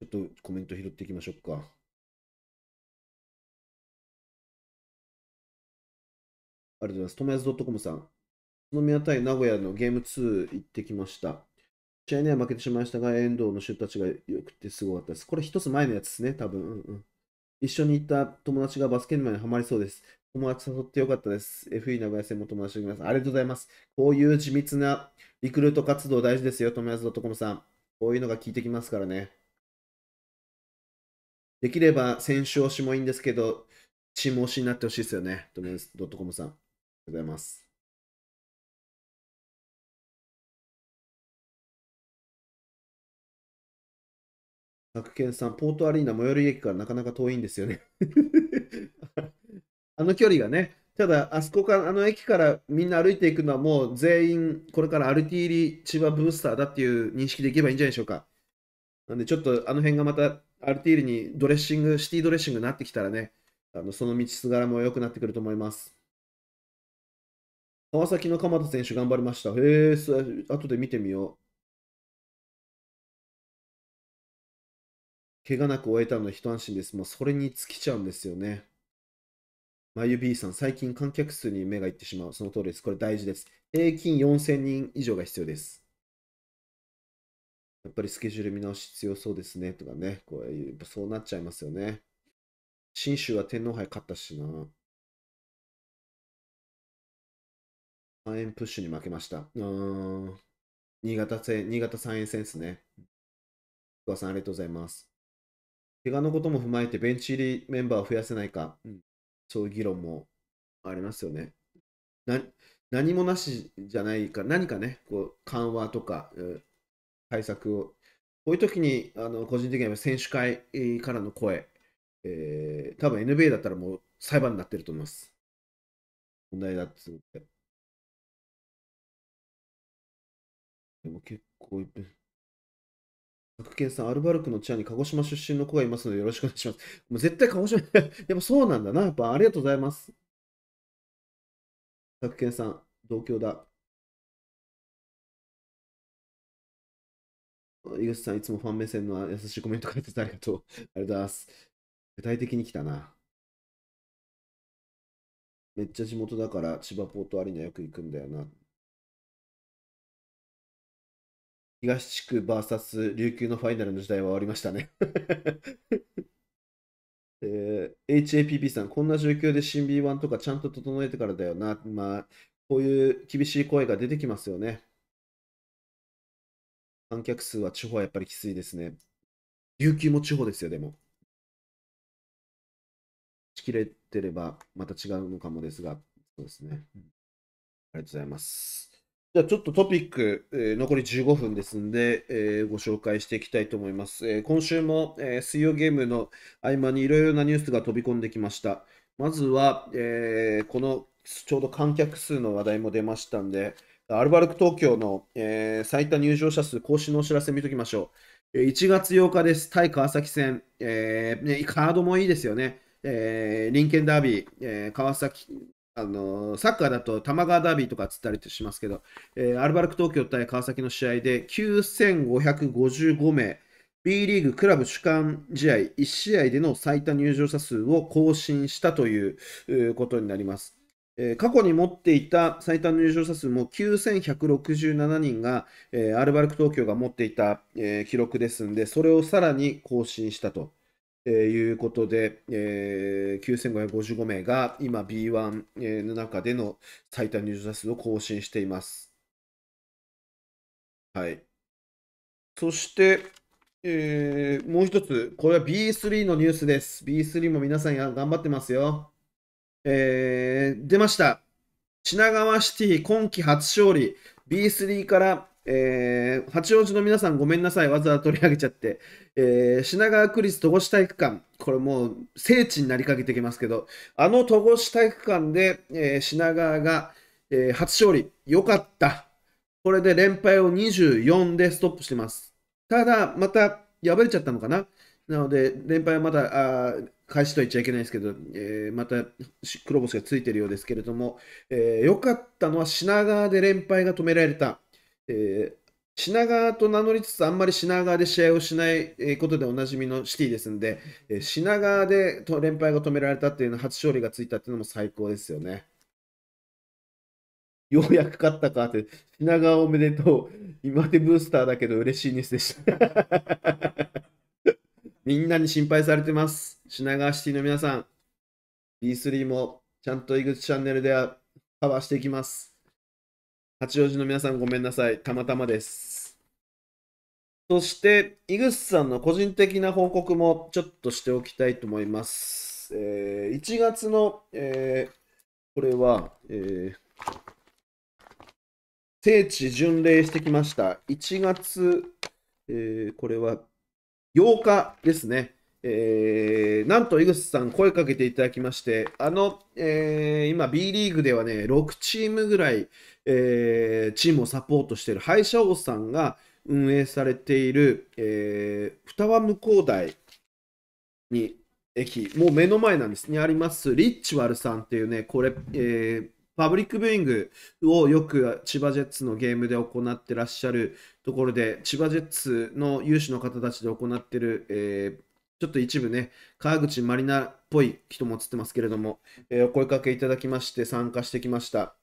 ちょっとコメント拾っていきましょうか。ありがとうございます。ドットコムさん。宇都宮対名古屋のゲーム2行ってきました。試合には負けてしまいましたが、遠藤のシュートたちが良くてすごかったです。これ一つ前のやつですね、多分。うんうん、一緒に行った友達がバスケの前にはまりそうです。友達誘って良かったです。FE 名古屋戦も友達がきます。ありがとうございます。こういう地密なリクルート活動大事ですよ、友達 .com さん。こういうのが効いてきますからね。できれば選手推しもいいんですけど、チーム推しになってほしいですよね、友達 .com さん。ありがとうございます。学研さん、ポートアリーナ最寄り駅からなかなか遠いんですよね あの距離がね、ただ、あそこから、あの駅からみんな歩いていくのはもう全員、これからアルティーリ千葉ブースターだっていう認識でいけばいいんじゃないでしょうか。なんで、ちょっとあの辺がまたアルティーリにドレッシング、シティドレッシングになってきたらね、あのその道すがらも良くなってくると思います。川崎の鎌田選手頑張りました。へえ、後で見てみよう。怪我なく終えたので一安心です。もうそれに尽きちゃうんですよね。まゆ B さん、最近観客数に目がいってしまう。その通りです。これ大事です。平均4000人以上が必要です。やっぱりスケジュール見直し必要そうですね。とかね。こういう、そうなっちゃいますよね。信州は天皇杯勝ったしな。3円プッシュに負けました。うん。新潟戦、新潟3円戦ですね。小川さん、ありがとうございます。怪我のことも踏まえてベンチ入りメンバーを増やせないか、うん、そういう議論もありますよね。何もなしじゃないから、何かね、こう緩和とか、対策を、こういう時にあの個人的には選手会からの声、えー、多分 NBA だったらもう裁判になってると思います。問題だっつって。でも結構福建さん、アルバルクのチャに鹿児島出身の子がいますのでよろしくお願いします。もう絶対鹿児島、やっぱそうなんだな。やっぱありがとうございます。福建さん、同郷だ。井口さん、いつもファン目線の優しいコメント書いててありがとう。ありがとうございます。具体的に来たな。めっちゃ地元だから千葉ポートアリーナよく行くんだよな。東地区 VS 琉球のファイナルの時代は終わりましたね えー、HAPP さん、こんな状況で新 B1 とかちゃんと整えてからだよな。まあ、こういう厳しい声が出てきますよね。観客数は地方はやっぱりきついですね。琉球も地方ですよ、でも。しきれてればまた違うのかもですが、そうですね。ありがとうございます。じゃあちょっとトピック、えー、残り15分ですんで、えー、ご紹介していきたいと思います。えー、今週も、え水曜ゲームの合間にいろいろなニュースが飛び込んできました。まずは、えこのちょうど観客数の話題も出ましたんで、アルバルク東京の、え最多入場者数更新のお知らせ見ときましょう。1月8日です、対川崎戦、えね、カードもいいですよね。えー、リンケンダービー、えー、川崎あのサッカーだと玉川ダービーとかつったりしますけど、えー、アルバルク東京対川崎の試合で9555名、B リーグクラブ主幹試合1試合での最多入場者数を更新したということになります。えー、過去に持っていた最多入場者数も9167人が、えー、アルバルク東京が持っていた、え記録ですんで、それをさらに更新したと。えー、いうことで、えー、9555名が今 B1 の中での最多入場者数を更新しています。はい。そして、えー、もう一つ、これは B3 のニュースです。B3 も皆さん頑張ってますよ。えー、出ました。品川シティ今季初勝利。B3 からえー、八王子の皆さんごめんなさい、わざわざ取り上げちゃって、えー、品川区立戸越体育館、これもう聖地になりかけてきますけど、あの戸越体育館で、えー、品川が、えー、初勝利、よかった。これで連敗を24でストップしてます。ただ、また敗れちゃったのかな。なので、連敗はまだ、あ開始と言っちゃいけないですけど、えー、また黒星がついてるようですけれども、えー、よかったのは品川で連敗が止められた。えー品川と名乗りつつ、あんまり品川で試合をしないことでおなじみのシティですんで、え品川で連敗が止められたっていうの、は初勝利がついたっていうのも最高ですよね。ようやく勝ったかって、品川おめでとう。今手ブースターだけど嬉しいニュースでした。みんなに心配されてます。品川シティの皆さん、B3 もちゃんと井口チャンネルではカバーしていきます。八王子の皆さんごめんなさい。たまたまです。そして、井口さんの個人的な報告もちょっとしておきたいと思います。えー、1月の、えー、これは、えー、聖地巡礼してきました。1月、えー、これは8日ですね。えー、なんと井口さん、声かけていただきまして、あの、えー、今、B リーグではね、6チームぐらい、えー、チームをサポートしている歯医者王さんが運営されている、えー、双葉向こう台に、駅、もう目の前なんですね、あります、リッチワルさんっていうね、これ、えパブリックビューイングをよく千葉ジェッツのゲームで行ってらっしゃるところで、千葉ジェッツの有志の方たちで行ってる、えー、ちょっと一部ね、川口まりなっぽい人も映ってますけれども、えー、お声かけいただきまして参加してきました。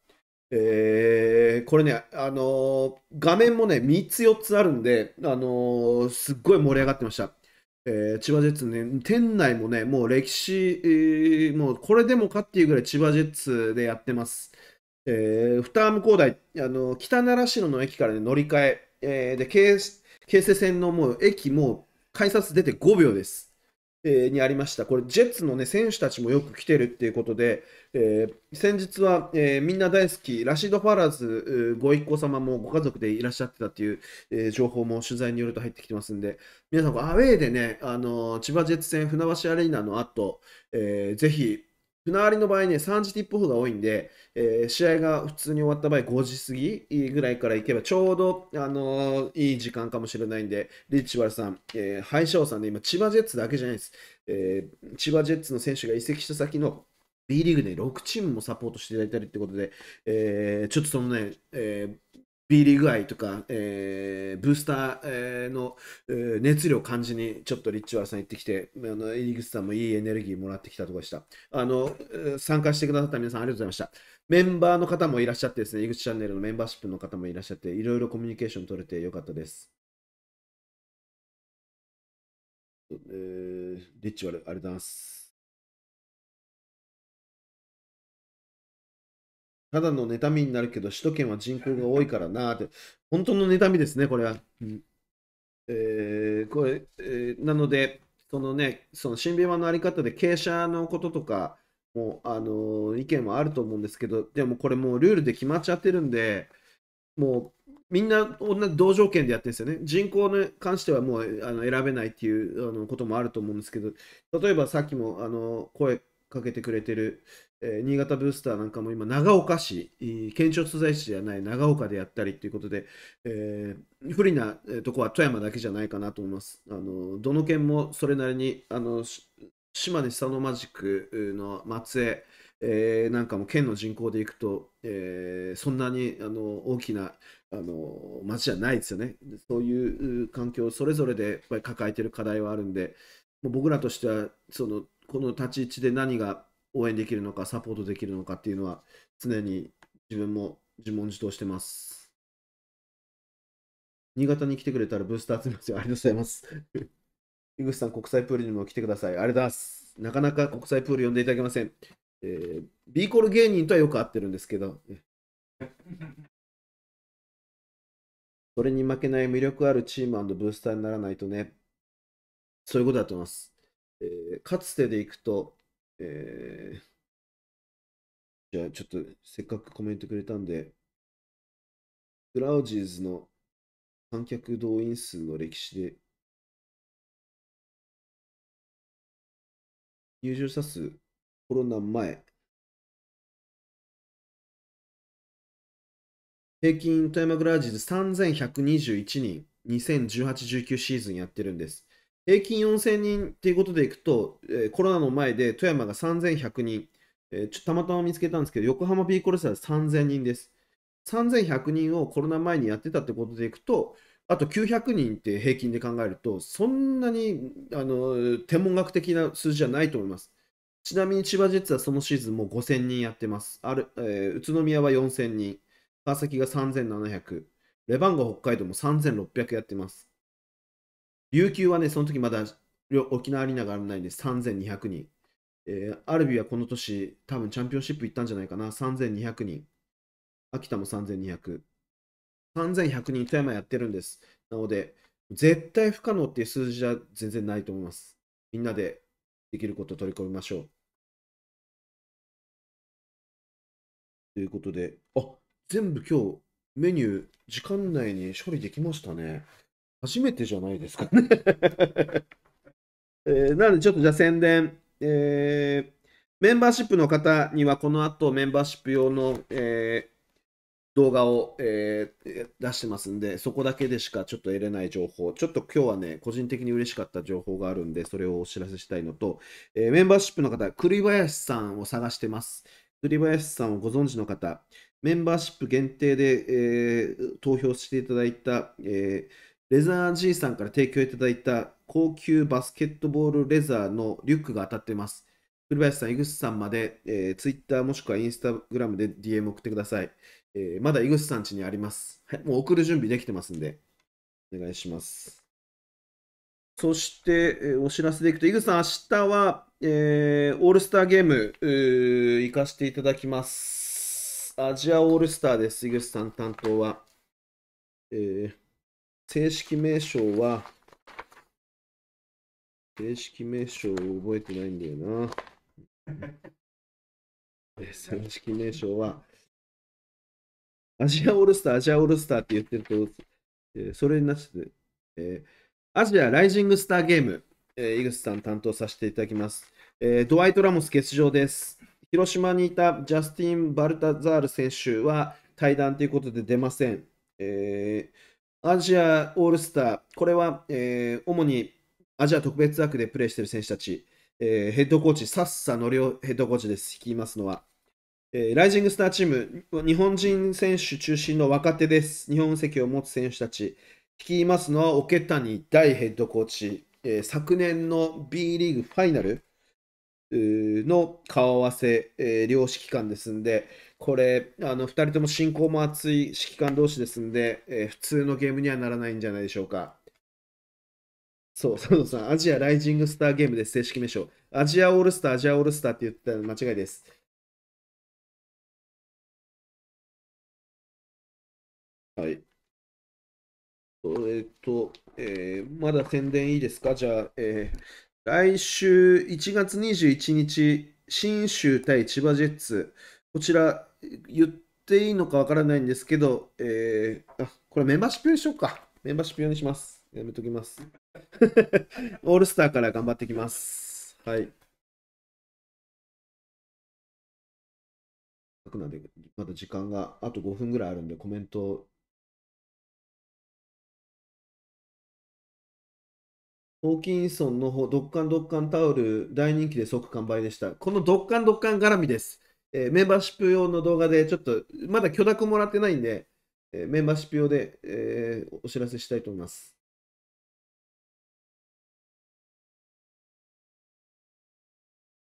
えー、これね、あのー、画面もね、3つ4つあるんで、あのすっごい盛り上がってました。え千葉ジェッツね、店内もね、もう歴史、えー、もうこれでもかっていうぐらい千葉ジェッツでやってます。え二ームう台、あの北奈良市の駅から、ね、乗り換え、えで京成線のもう駅も改札出て5秒です。えー、にありました。これ、ジェッツの、ね、選手たちもよく来てるっていうことで、えー、先日は、えー、みんな大好き、ラシド・ファラーズご一行様もご家族でいらっしゃってたっていう、え情報も取材によると入ってきてますんで、皆さん、アウェーでね、あの千葉ジェッツ戦、船橋アレーナの後、えー、ぜひ、船割りの場合ね、3時ティップオフが多いんで、えー、試合が普通に終わった場合5時過ぎぐらいから行けばちょうど、あのー、いい時間かもしれないんで、リッチワルさん、えー、シ者王さんで、ね、今、千葉ジェッツだけじゃないです。えー、千葉ジェッツの選手が移籍した先の B リーグで、ね、6チームもサポートしていただいたりってことで、えー、ちょっとそのね、えー、ビリー具合とか、えー、ブースター、えの、えー、熱量感じに、ちょっとリッチワーさん行ってきて、あの入口さんもいいエネルギーもらってきたとこでした。あの、参加してくださった皆さんありがとうございました。メンバーの方もいらっしゃってですね、井口チャンネルのメンバーシップの方もいらっしゃって、いろいろコミュニケーション取れてよかったです。えー、リッチワール、ありがとうございます。ただの妬みになるけど、首都圏は人口が多いからなって、本当の妬みですね、これは。うん、えー、これ、えー、なので、そのね、その新ビ版のあり方で傾斜のこととかも、あのー、意見はあると思うんですけど、でもこれもうルールで決まっちゃってるんで、もうみんな同じ同条件でやってるんですよね。人口に関してはもうあの選べないっていうあのこともあると思うんですけど、例えばさっきもあの声かけてくれてるえ新潟ブースターなんかも今、長岡市、県庁所在地じゃない長岡でやったりということで、えー、不利なとこは富山だけじゃないかなと思います。あのどの県もそれなりに、あの島根佐野マジックの松江、えー、なんかも県の人口でいくと、えー、そんなにあの大きなあの町じゃないですよね。そういう環境、それぞれでやっぱり抱えてる課題はあるんで、もう僕らとしてはその、この立ち位置で何が応援できるのか、サポートできるのかっていうのは、常に自分も自問自答してます。新潟に来てくれたらブースター集めますよ。ありがとうございます。井口さん、国際プールにも来てください。ありがとうございます。なかなか国際プール呼んでいただけません。えー、B コール芸人とはよく合ってるんですけど。それに負けない魅力あるチームブースターにならないとね。そういうことだと思います。えー、かつてでいくと、えー、じゃあちょっとせっかくコメントくれたんで、グラウジーズの観客動員数の歴史で、入場者数、コロナ前、平均富山グラウジーズ3121人、2018-19シーズンやってるんです。平均4000人っていうことでいくと、えー、コロナの前で富山が3100人、えー、たまたま見つけたんですけど、横浜ビーコレスター3000人です。3100人をコロナ前にやってたってことでいくと、あと900人って平均で考えると、そんなにあの天文学的な数字じゃないと思います。ちなみに千葉ジェッツはそのシーズンも5000人やってます。あるえー、宇都宮は4000人、川崎が3700、レバンガ北海道も3600やってます。琉球はね、その時まだ沖縄アリーナがあるないんです。3200人。えー、アルビはこの年、多分チャンピオンシップ行ったんじゃないかな。3200人。秋田も3200。3100人富山やってるんです。なので、絶対不可能っていう数字じゃ全然ないと思います。みんなでできることを取り込みましょう。ということで、あ、全部今日メニュー時間内に処理できましたね。初めてじゃないですかね えー、なので、ちょっとじゃあ宣伝。えー、メンバーシップの方には、この後メンバーシップ用の、えー、動画を、えー、出してますんで、そこだけでしかちょっと得れない情報、ちょっと今日はね、個人的に嬉しかった情報があるんで、それをお知らせしたいのと、えー、メンバーシップの方、栗林さんを探してます。栗林さんをご存知の方、メンバーシップ限定で、えー、投票していただいた、えーレザー G さんから提供いただいた高級バスケットボールレザーのリュックが当たってます。古林さん、井口さんまで、えー、Twitter もしくは Instagram で DM 送ってください。えー、まだ井口さん家にあります。はい、もう送る準備できてますんで、お願いします。そして、えー、お知らせでいくと、井口さん、明日は、えー、オールスターゲームー、行かせていただきます。アジアオールスターです、井口さん担当は。えー正式名称は、正式名称を覚えてないんだよな。正式名称は、アジアオールスター、アジアオールスターって言ってると、えー、それになってえー、アジアライジングスターゲーム、えー、井口さん担当させていただきます。えー、ドワイト・ラモス欠場です。広島にいたジャスティン・バルタザール選手は対談ということで出ません。えアジアオールスター、これは、えー、主にアジア特別枠でプレーしている選手たち、えー、ヘッドコーチ、サッサのりおヘッドコーチです、率いますのは。えー、ライジングスターチーム、日本人選手中心の若手です。日本籍を持つ選手たち、率いますのは桶谷大ヘッドコーチ、えー、昨年の B リーグファイナルの顔合わせ、え両指揮官ですんで、これ、あの2人とも進行も厚い指揮官同士ですんで、えー、普通のゲームにはならないんじゃないでしょうか。そう、佐藤さん、アジアライジングスターゲームです、正式名称。アジアオールスター、アジアオールスターって言ったら間違いです。はい。えっと、えー、まだ宣伝いいですかじゃあ、えー来週1月21日、信州対千葉ジェッツ。こちら、言っていいのかわからないんですけど、えー、あ、これメンバーシップ用にしようか。メンバーシップ用にします。やめときます。オールスターから頑張ってきます。はい。なんで、まだ時間があと5分ぐらいあるんで、コメントホーキンソンのドッカンドッカンタオル、大人気で即完売でした。このドッカンドッカン絡みです。えー、メンバーシップ用の動画で、ちょっと、まだ許諾もらってないんで、えー、メンバーシップ用で、えー、お知らせしたいと思います。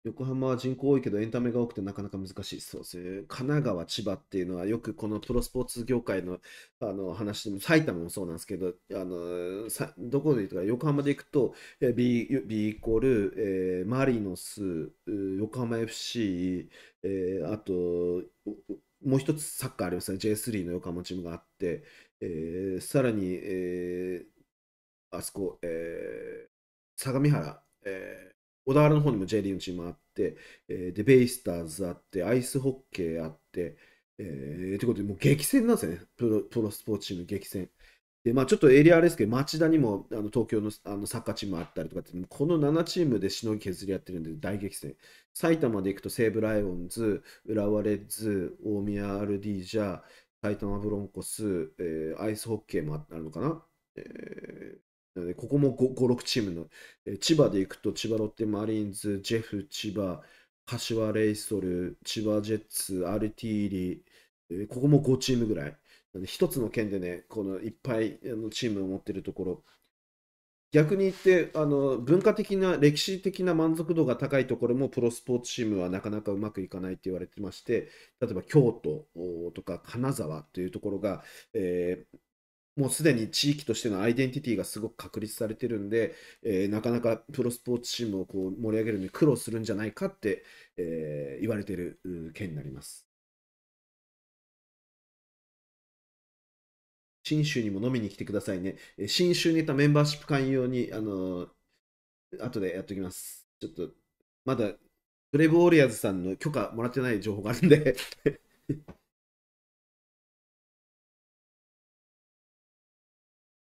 横浜は人口多いけどエンタメが多くてなかなか難しいそうですね。神奈川、千葉っていうのはよくこのプロスポーツ業界のあの話でも埼玉もそうなんですけど、あのさどこで行くか横浜で行くと B, B イコール、えー、マリノス、横浜 FC、えー、あともう一つサッカーありますね J3 の横浜チームがあって、えー、さらに、えー、あそこ、えー、相模原、え小田原の方にも J リーグのチームあって、えー、で、ベイスターズあって、アイスホッケーあって、えー、ということで、もう激戦なんですよね。プロプロスポーツチーム激戦。で、まあちょっとエリアあれですけど、町田にもあの東京のあのサッカーチームあったりとかって、この7チームでしのぎ削り合ってるんで大激戦。埼玉で行くと西武ライオンズ、浦和レッズ、大宮アルディージャ、埼玉ブロンコス、えー、アイスホッケーもあるのかな、えなので、ここも5、5 6チームの、え千葉で行くと、千葉ロッテマリーンズ、ジェフ、千葉、柏レイソル、千葉ジェッツ、アルティーリ、えここも5チームぐらい。一つの県でね、このいっぱいあのチームを持ってるところ、逆に言ってあの文化的な歴史的な満足度が高いところもプロスポーツチームはなかなかうまくいかないと言われてまして例えば京都とか金沢というところが、えー、もうすでに地域としてのアイデンティティがすごく確立されてるんで、えー、なかなかプロスポーツチームをこう盛り上げるのに苦労するんじゃないかって、えー、言われてる件になります。信州にも飲みに来てくださいね。信州にいたメンバーシップ会員用に、あのー、後でやっておきます。ちょっと、まだ、ブレイブウォリアーズさんの許可もらってない情報があるんで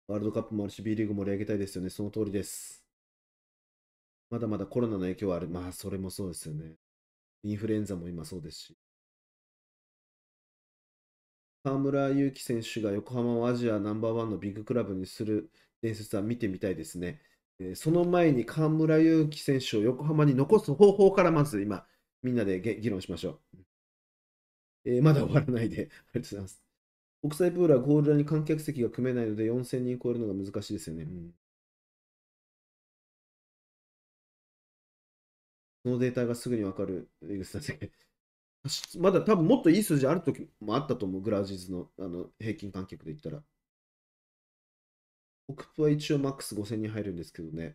ワールドカップもあるし、B リーグ盛り上げたいですよね。その通りです。まだまだコロナの影響はある。まあ、それもそうですよね。インフルエンザも今そうですし。河村勇輝選手が横浜をアジアナンバーワンのビッグクラブにする伝説は見てみたいですね。その前に河村勇輝選手を横浜に残す方法からまず今、みんなで議論しましょう。えー、まだ終わらないで、ありがとうございます。国際プールはゴール裏に観客席が組めないので4000人超えるのが難しいですよね。うん、そのデータがすぐにわかる、江口先生。まだ多分もっといい数字ある時もあったと思う、グラジーズのあの平均観客で言ったら。僕は一応マックス5000人入るんですけどね。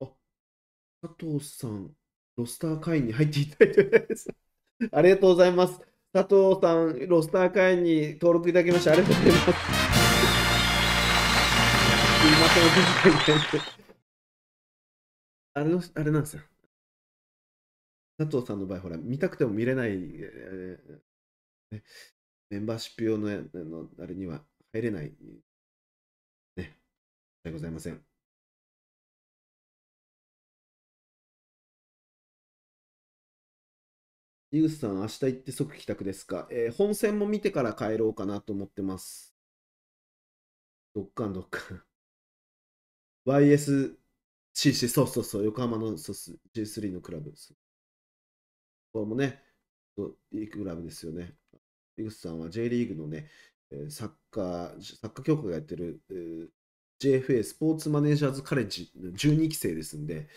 お、あ、佐藤さん、ロスター会員に入っていただいてないです。ありがとうございます。佐藤さん、ロスター会員に登録いただきまして、ありがとうございます。すいません、お気遣いあれの、あれなんですよ。佐藤さんの場合、ほら、見たくても見れない、えーね、メンバーシップ用ののあれには入れない、ね、ございません。ユウさん、明日行って即帰宅ですか、えー、本戦も見てから帰ろうかなと思ってます。どっかんどっかん。YSCC、そうそうそう、横浜のそうす G3 のクラブです。これもね、いいクラブですよね。井口さんは J リーグのね、サッカー、サッカー協会がやってる、JFA スポーツマネージャーズカレッジの12期生ですんで、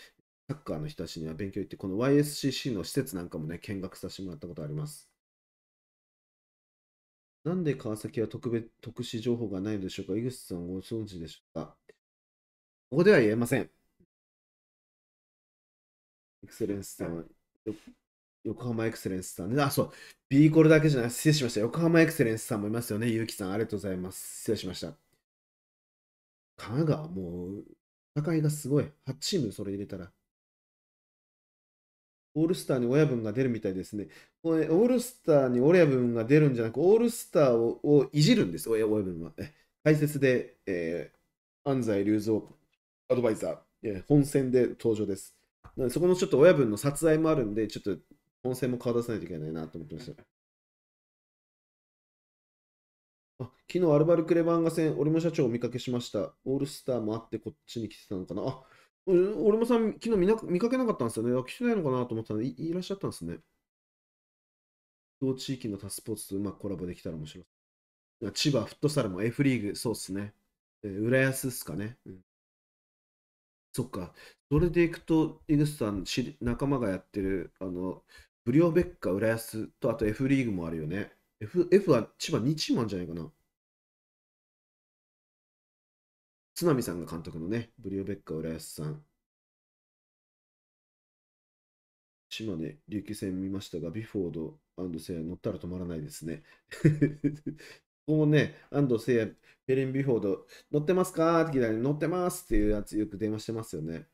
サッカーの人たちには勉強行って、この YSCC の施設なんかもね、見学させてもらったことあります。なんで川崎は特別、特殊情報がないのでしょうか井口さんご存知でしょうかここでは言えません。エクセレンスさん横浜エクセレンスさんね。あ、そう。ビーコルだけじゃない。失礼しました。横浜エクセレンスさんもいますよね。ゆうきさん、ありがとうございます。失礼しました。神奈川、もう、戦いがすごい。8チーム、それ入れたら。オールスターに親分が出るみたいですね。これ、オールスターに親分が出るんじゃなく、オールスターををいじるんです、親親分は。解説で、えー、安西隆三アドバイザー、え本戦で登場です。なそこのちょっと親分の殺害もあるんで、ちょっと本戦も顔出さないといけないなと思ってました。あ昨日アルバルクレバンガ戦、俺も社長をお見かけしました。オールスターもあってこっちに来てたのかな。あ俺もさ昨日見な見かけなかったんですよね。来てないのかなと思ったのでい、いらっしゃったんですね。同地域のタスポーツとうまくコラボできたら面白い。千葉フットサルも F リーグ、そうっすね。えー、浦安っすかね。うん、そっか。それでいくと、犬さんり、仲間がやってる、あの、ブリオベッカ、浦安と、あと F リーグもあるよね。F, F は千葉2チームあるんじゃないかな。津波さんが監督のね、ブリオベッカ浦安さん。島根、琉球戦見ましたが、ビフォードセア乗ったら止まらないですね。ここもね、安藤聖也、ペリン・ビフォード、乗ってますかって聞いたら、乗ってますっていうやつよく電話してますよね。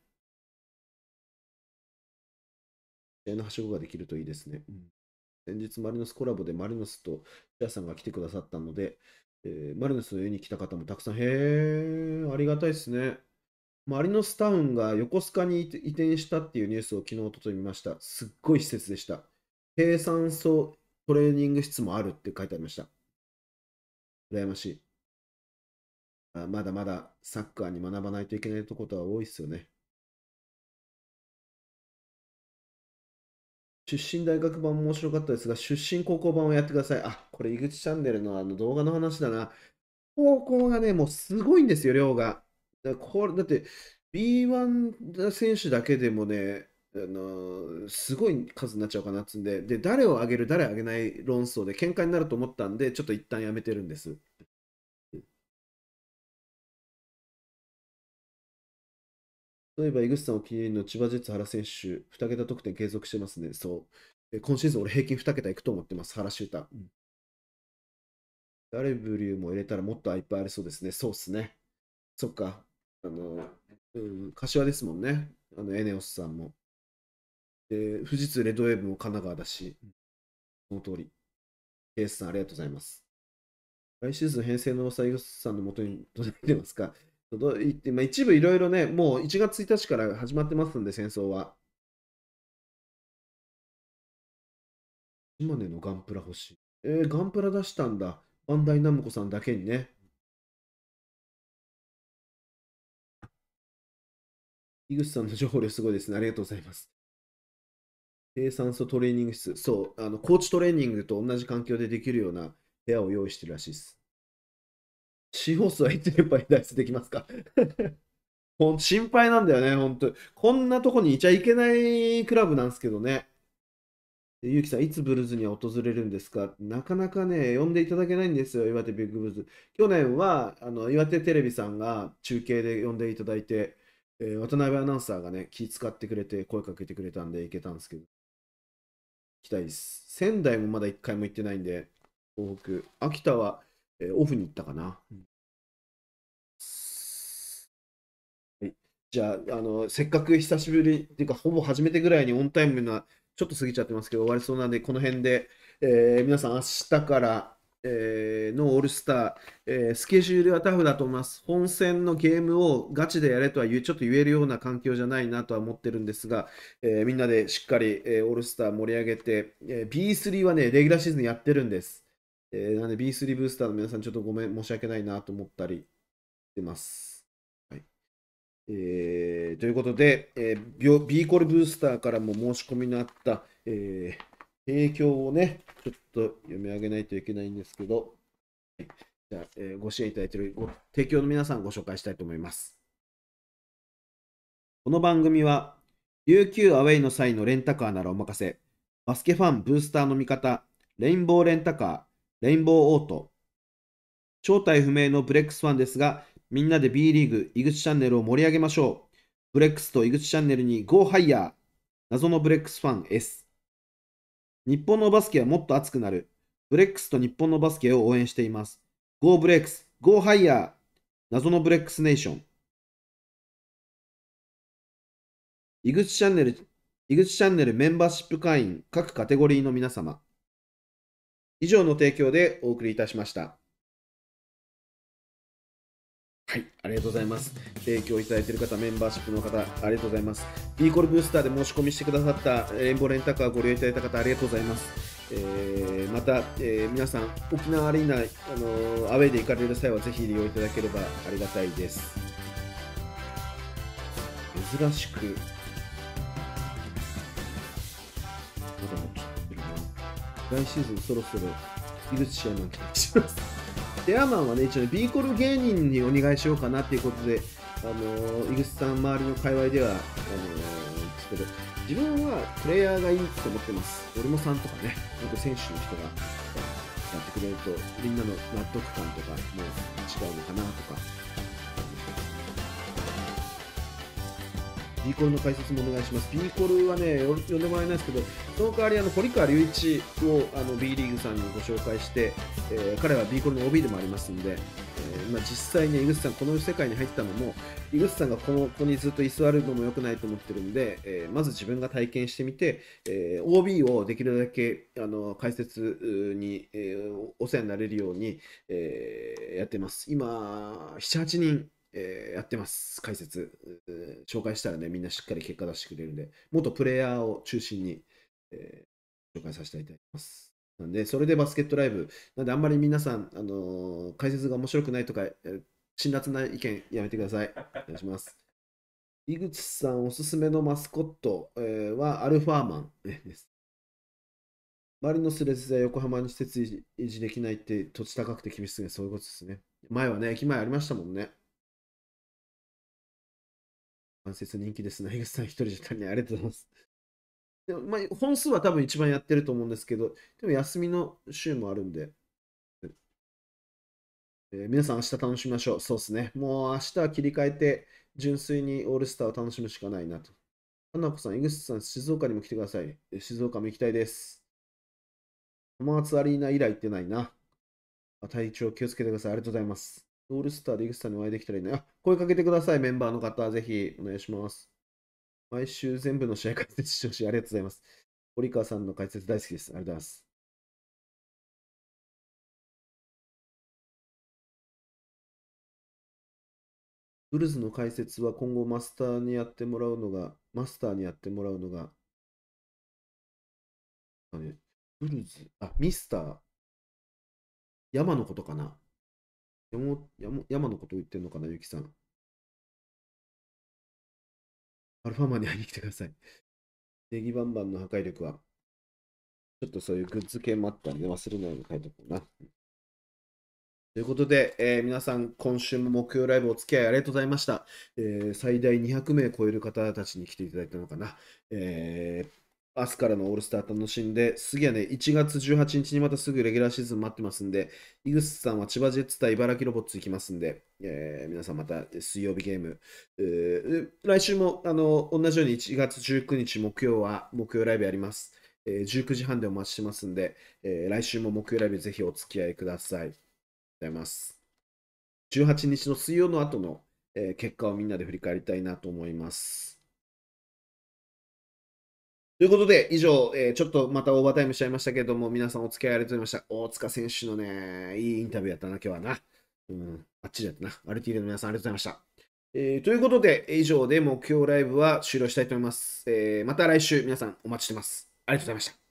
試合のはしごができるといいですね。うん、先日、マリノスコラボでマリノスとシアさんが来てくださったので、えー、マリノスの家に来た方もたくさん、へえ、ありがたいですね。マリノスタウンが横須賀に移転したっていうニュースを昨日、おととい見ました。すっごい施設でした。低酸素トレーニング室もあるって書いてありました。羨ましい。あまだまだサッカーに学ばないといけないとことは多いですよね。出身大学版も面白かったですが、出身高校版をやってください。あ、これ、井口チャンネルのあの動画の話だな。高校がね、もうすごいんですよ、量が。だこれだって、B1 選手だけでもね、あのすごい数になっちゃうかなっつんで、で、誰を上げる、誰上げない論争で喧嘩になると思ったんで、ちょっと一旦やめてるんです。例えば、井口さんお気に入りの千葉ジェッツ原選手、2桁得点継続してますね。そう。今シーズン俺平均2桁いくと思ってます、原修太。うダルブリューも入れたらもっといっぱいありそうですね。そうっすね。そっか。あの、うん、柏ですもんね。あの、エネオスさんも。で、富士通レッドウェーブも神奈川だし、その通り。ケースさん、ありがとうございます。来シーズン編成の噂、井口さんのもとに届いてますか届いて、まあ、一部いろいろね、もう1月1日から始まってますんで、戦争は。島根のガンプラ欲しい。えー、ガンプラ出したんだ。バンダイナムコさんだけにね。井口さんの情報量すごいですね。ありがとうございます。低酸素トレーニング室。そう、あの、コーチトレーニングと同じ環境でできるような部屋を用意してるらしいです。シーホは1連敗脱出できますか 心配なんだよね、本当こんなとこにいちゃいけないクラブなんですけどね。ゆうきさん、いつブルーズには訪れるんですかなかなかね、呼んでいただけないんですよ、岩手ビッグブルーズ。去年は、あの、岩手テレビさんが中継で呼んでいただいて、えー、渡辺アナウンサーがね、気使ってくれて、声かけてくれたんで行けたんですけど、行きたいです。仙台もまだ1回も行ってないんで、東北。秋田はえオフに行ったかな。はい、じゃあ、あの、せっかく久しぶりっていうか、ほぼ初めてぐらいにオンタイムな、ちょっと過ぎちゃってますけど、終わりそうなんで、この辺で、えー、皆さん、明日から、えー、のオールスター、えー、スケジュールはタフだと思います。本戦のゲームをガチでやれとは言ちょっと言えるような環境じゃないなとは思ってるんですが、えみんなでしっかり、えオールスター盛り上げて、え B3 はね、レギュラーシーズンやってるんです。えー、なんで B3 ブースターの皆さん、ちょっとごめん、申し訳ないなと思ったりしてます。はいえー、ということで、えー、B コールブースターからも申し込みのあった、えー、提供をね、ちょっと読み上げないといけないんですけど、はい、じゃあ、えー、ご支援いただいているご提供の皆さん、ご紹介したいと思います。この番組は、UQ アウェイの際のレンタカーならお任せ、バスケファンブースターの味方、レインボーレンタカー、レインボーオート。正体不明のブレックスファンですが、みんなで B リーグ、井口チャンネルを盛り上げましょう。ブレックスと井口チャンネルに Go ハイヤー。謎のブレックスファン S。日本のバスケはもっと熱くなる。ブレックスと日本のバスケを応援しています。Go ブレックス、Go ハイヤー。謎のブレックスネーション。井口チャンネル、井口チャンネルメンバーシップ会員各カテゴリーの皆様。以上の提供でお送りいたしました。はい、ありがとうございます。提供いただいている方、メンバーシップの方、ありがとうございます。ビーコルブースターで申し込みしてくださったレインボーレンタカーご利用いただいた方、ありがとうございます。えー、また、えー、皆さん、沖縄アリーナ、あのー、アウェイで行かれる際は、ぜひ利用いただければありがたいです。珍しく、まだ来シーズンそろそろ井口試合も期待します。エアマンはね、一応ね、ーコル芸人にお願いしようかなっていうことで、あのー、井口さん周りの界隈では、あのー、ですけど、自分はプレイヤーがいいと思ってます。俺もさんとかね、本当選手の人がやってくれると、みんなの納得感とかも違うのかなとか、ビーコルの解説もお願いします。ビーコルはね、呼んでもらえないですけど、その代わりあの堀川隆一をあの B リーグさんにご紹介して、えー、彼はビーコルの OB でもありますんで、えーまあ、実際ね、井口さん、この世界に入ったのも、井口さんがこのこにずっと居座るのも良くないと思ってるんで、えー、まず自分が体験してみて、えー、OB をできるだけあの解説に、えー、お世話になれるように、えー、やってます。今、7、8人えー、やってます。解説、えー、紹介したらね、みんなしっかり結果出してくれるんで、元プレイヤーを中心に、えー、紹介させていただきます。なんで、それでバスケットライブ。なんで、あんまり皆さん、あのー、解説が面白くないとか、辛辣な意見やめてください。お願いします。井口さんおすすめのマスコット、えー、はアルファーマンです。マリノスレスで横浜に施設維持できないって土地高くて厳しすぎる。そういうことですね。前はね、駅前ありましたもんね。関節人気ですね。江口さん一人じゃ足りない。ありがとうございます。でもまあ、本数は多分一番やってると思うんですけど、でも休みの週もあるんで、えー、皆さん明日楽しみましょう。そうですね。もう明日は切り替えて、純粋にオールスターを楽しむしかないなと。花子さん、井口さん、静岡にも来てください。静岡も行きたいです。浜松アリーナ以来行ってないな。体調気をつけてください。ありがとうございます。オールスターで井口さんにお会いできたらいいな。あ、声かけてください、メンバーの方。ぜひお願いします。毎週全部の試合解説してほしい。ありがとうございます。堀川さんの解説大好きです。ありがとうございます。ウルズの解説は今後マスターにやってもらうのが、マスターにやってもらうのが、あれ、ウルズ、あ、ミスター、山のことかな。山山山のことを言ってるのかな、ゆきさん。アルファマに会いに来てください。ネギバンバンの破壊力は、ちょっとそういうグッズ系もあったんで、忘れないように書いておこうな。ということで、えー、皆さん、今週も木曜ライブお付き合いありがとうございました。えー、最大200名超える方たちに来ていただいたのかな。えー明日からのオールスター楽しんで、次はね、1月18日にまたすぐレギュラーシーズン待ってますんで、井口さんは千葉ジェッツ対茨城ロボッツ行きますんで、えー、皆さんまた水曜日ゲーム、えー、来週もあの同じように1月19日木曜は木曜ライブやります。えー、19時半でお待ちしてますんで、えー、来週も木曜ライブぜひお付き合いください。ありがとうございます。18日の水曜の後の、え結果をみんなで振り返りたいなと思います。ということで、以上、えー、ちょっとまたオーバータイムしちゃいましたけれども、皆さんお付き合いありがとうございました。大塚選手のね、いいインタビューやったな、今日はな。うん、あっちだったな。アルティーレの皆さんありがとうございました。えー、ということで、以上で目標ライブは終了したいと思います。えー、また来週皆さんお待ちしてます。ありがとうございました。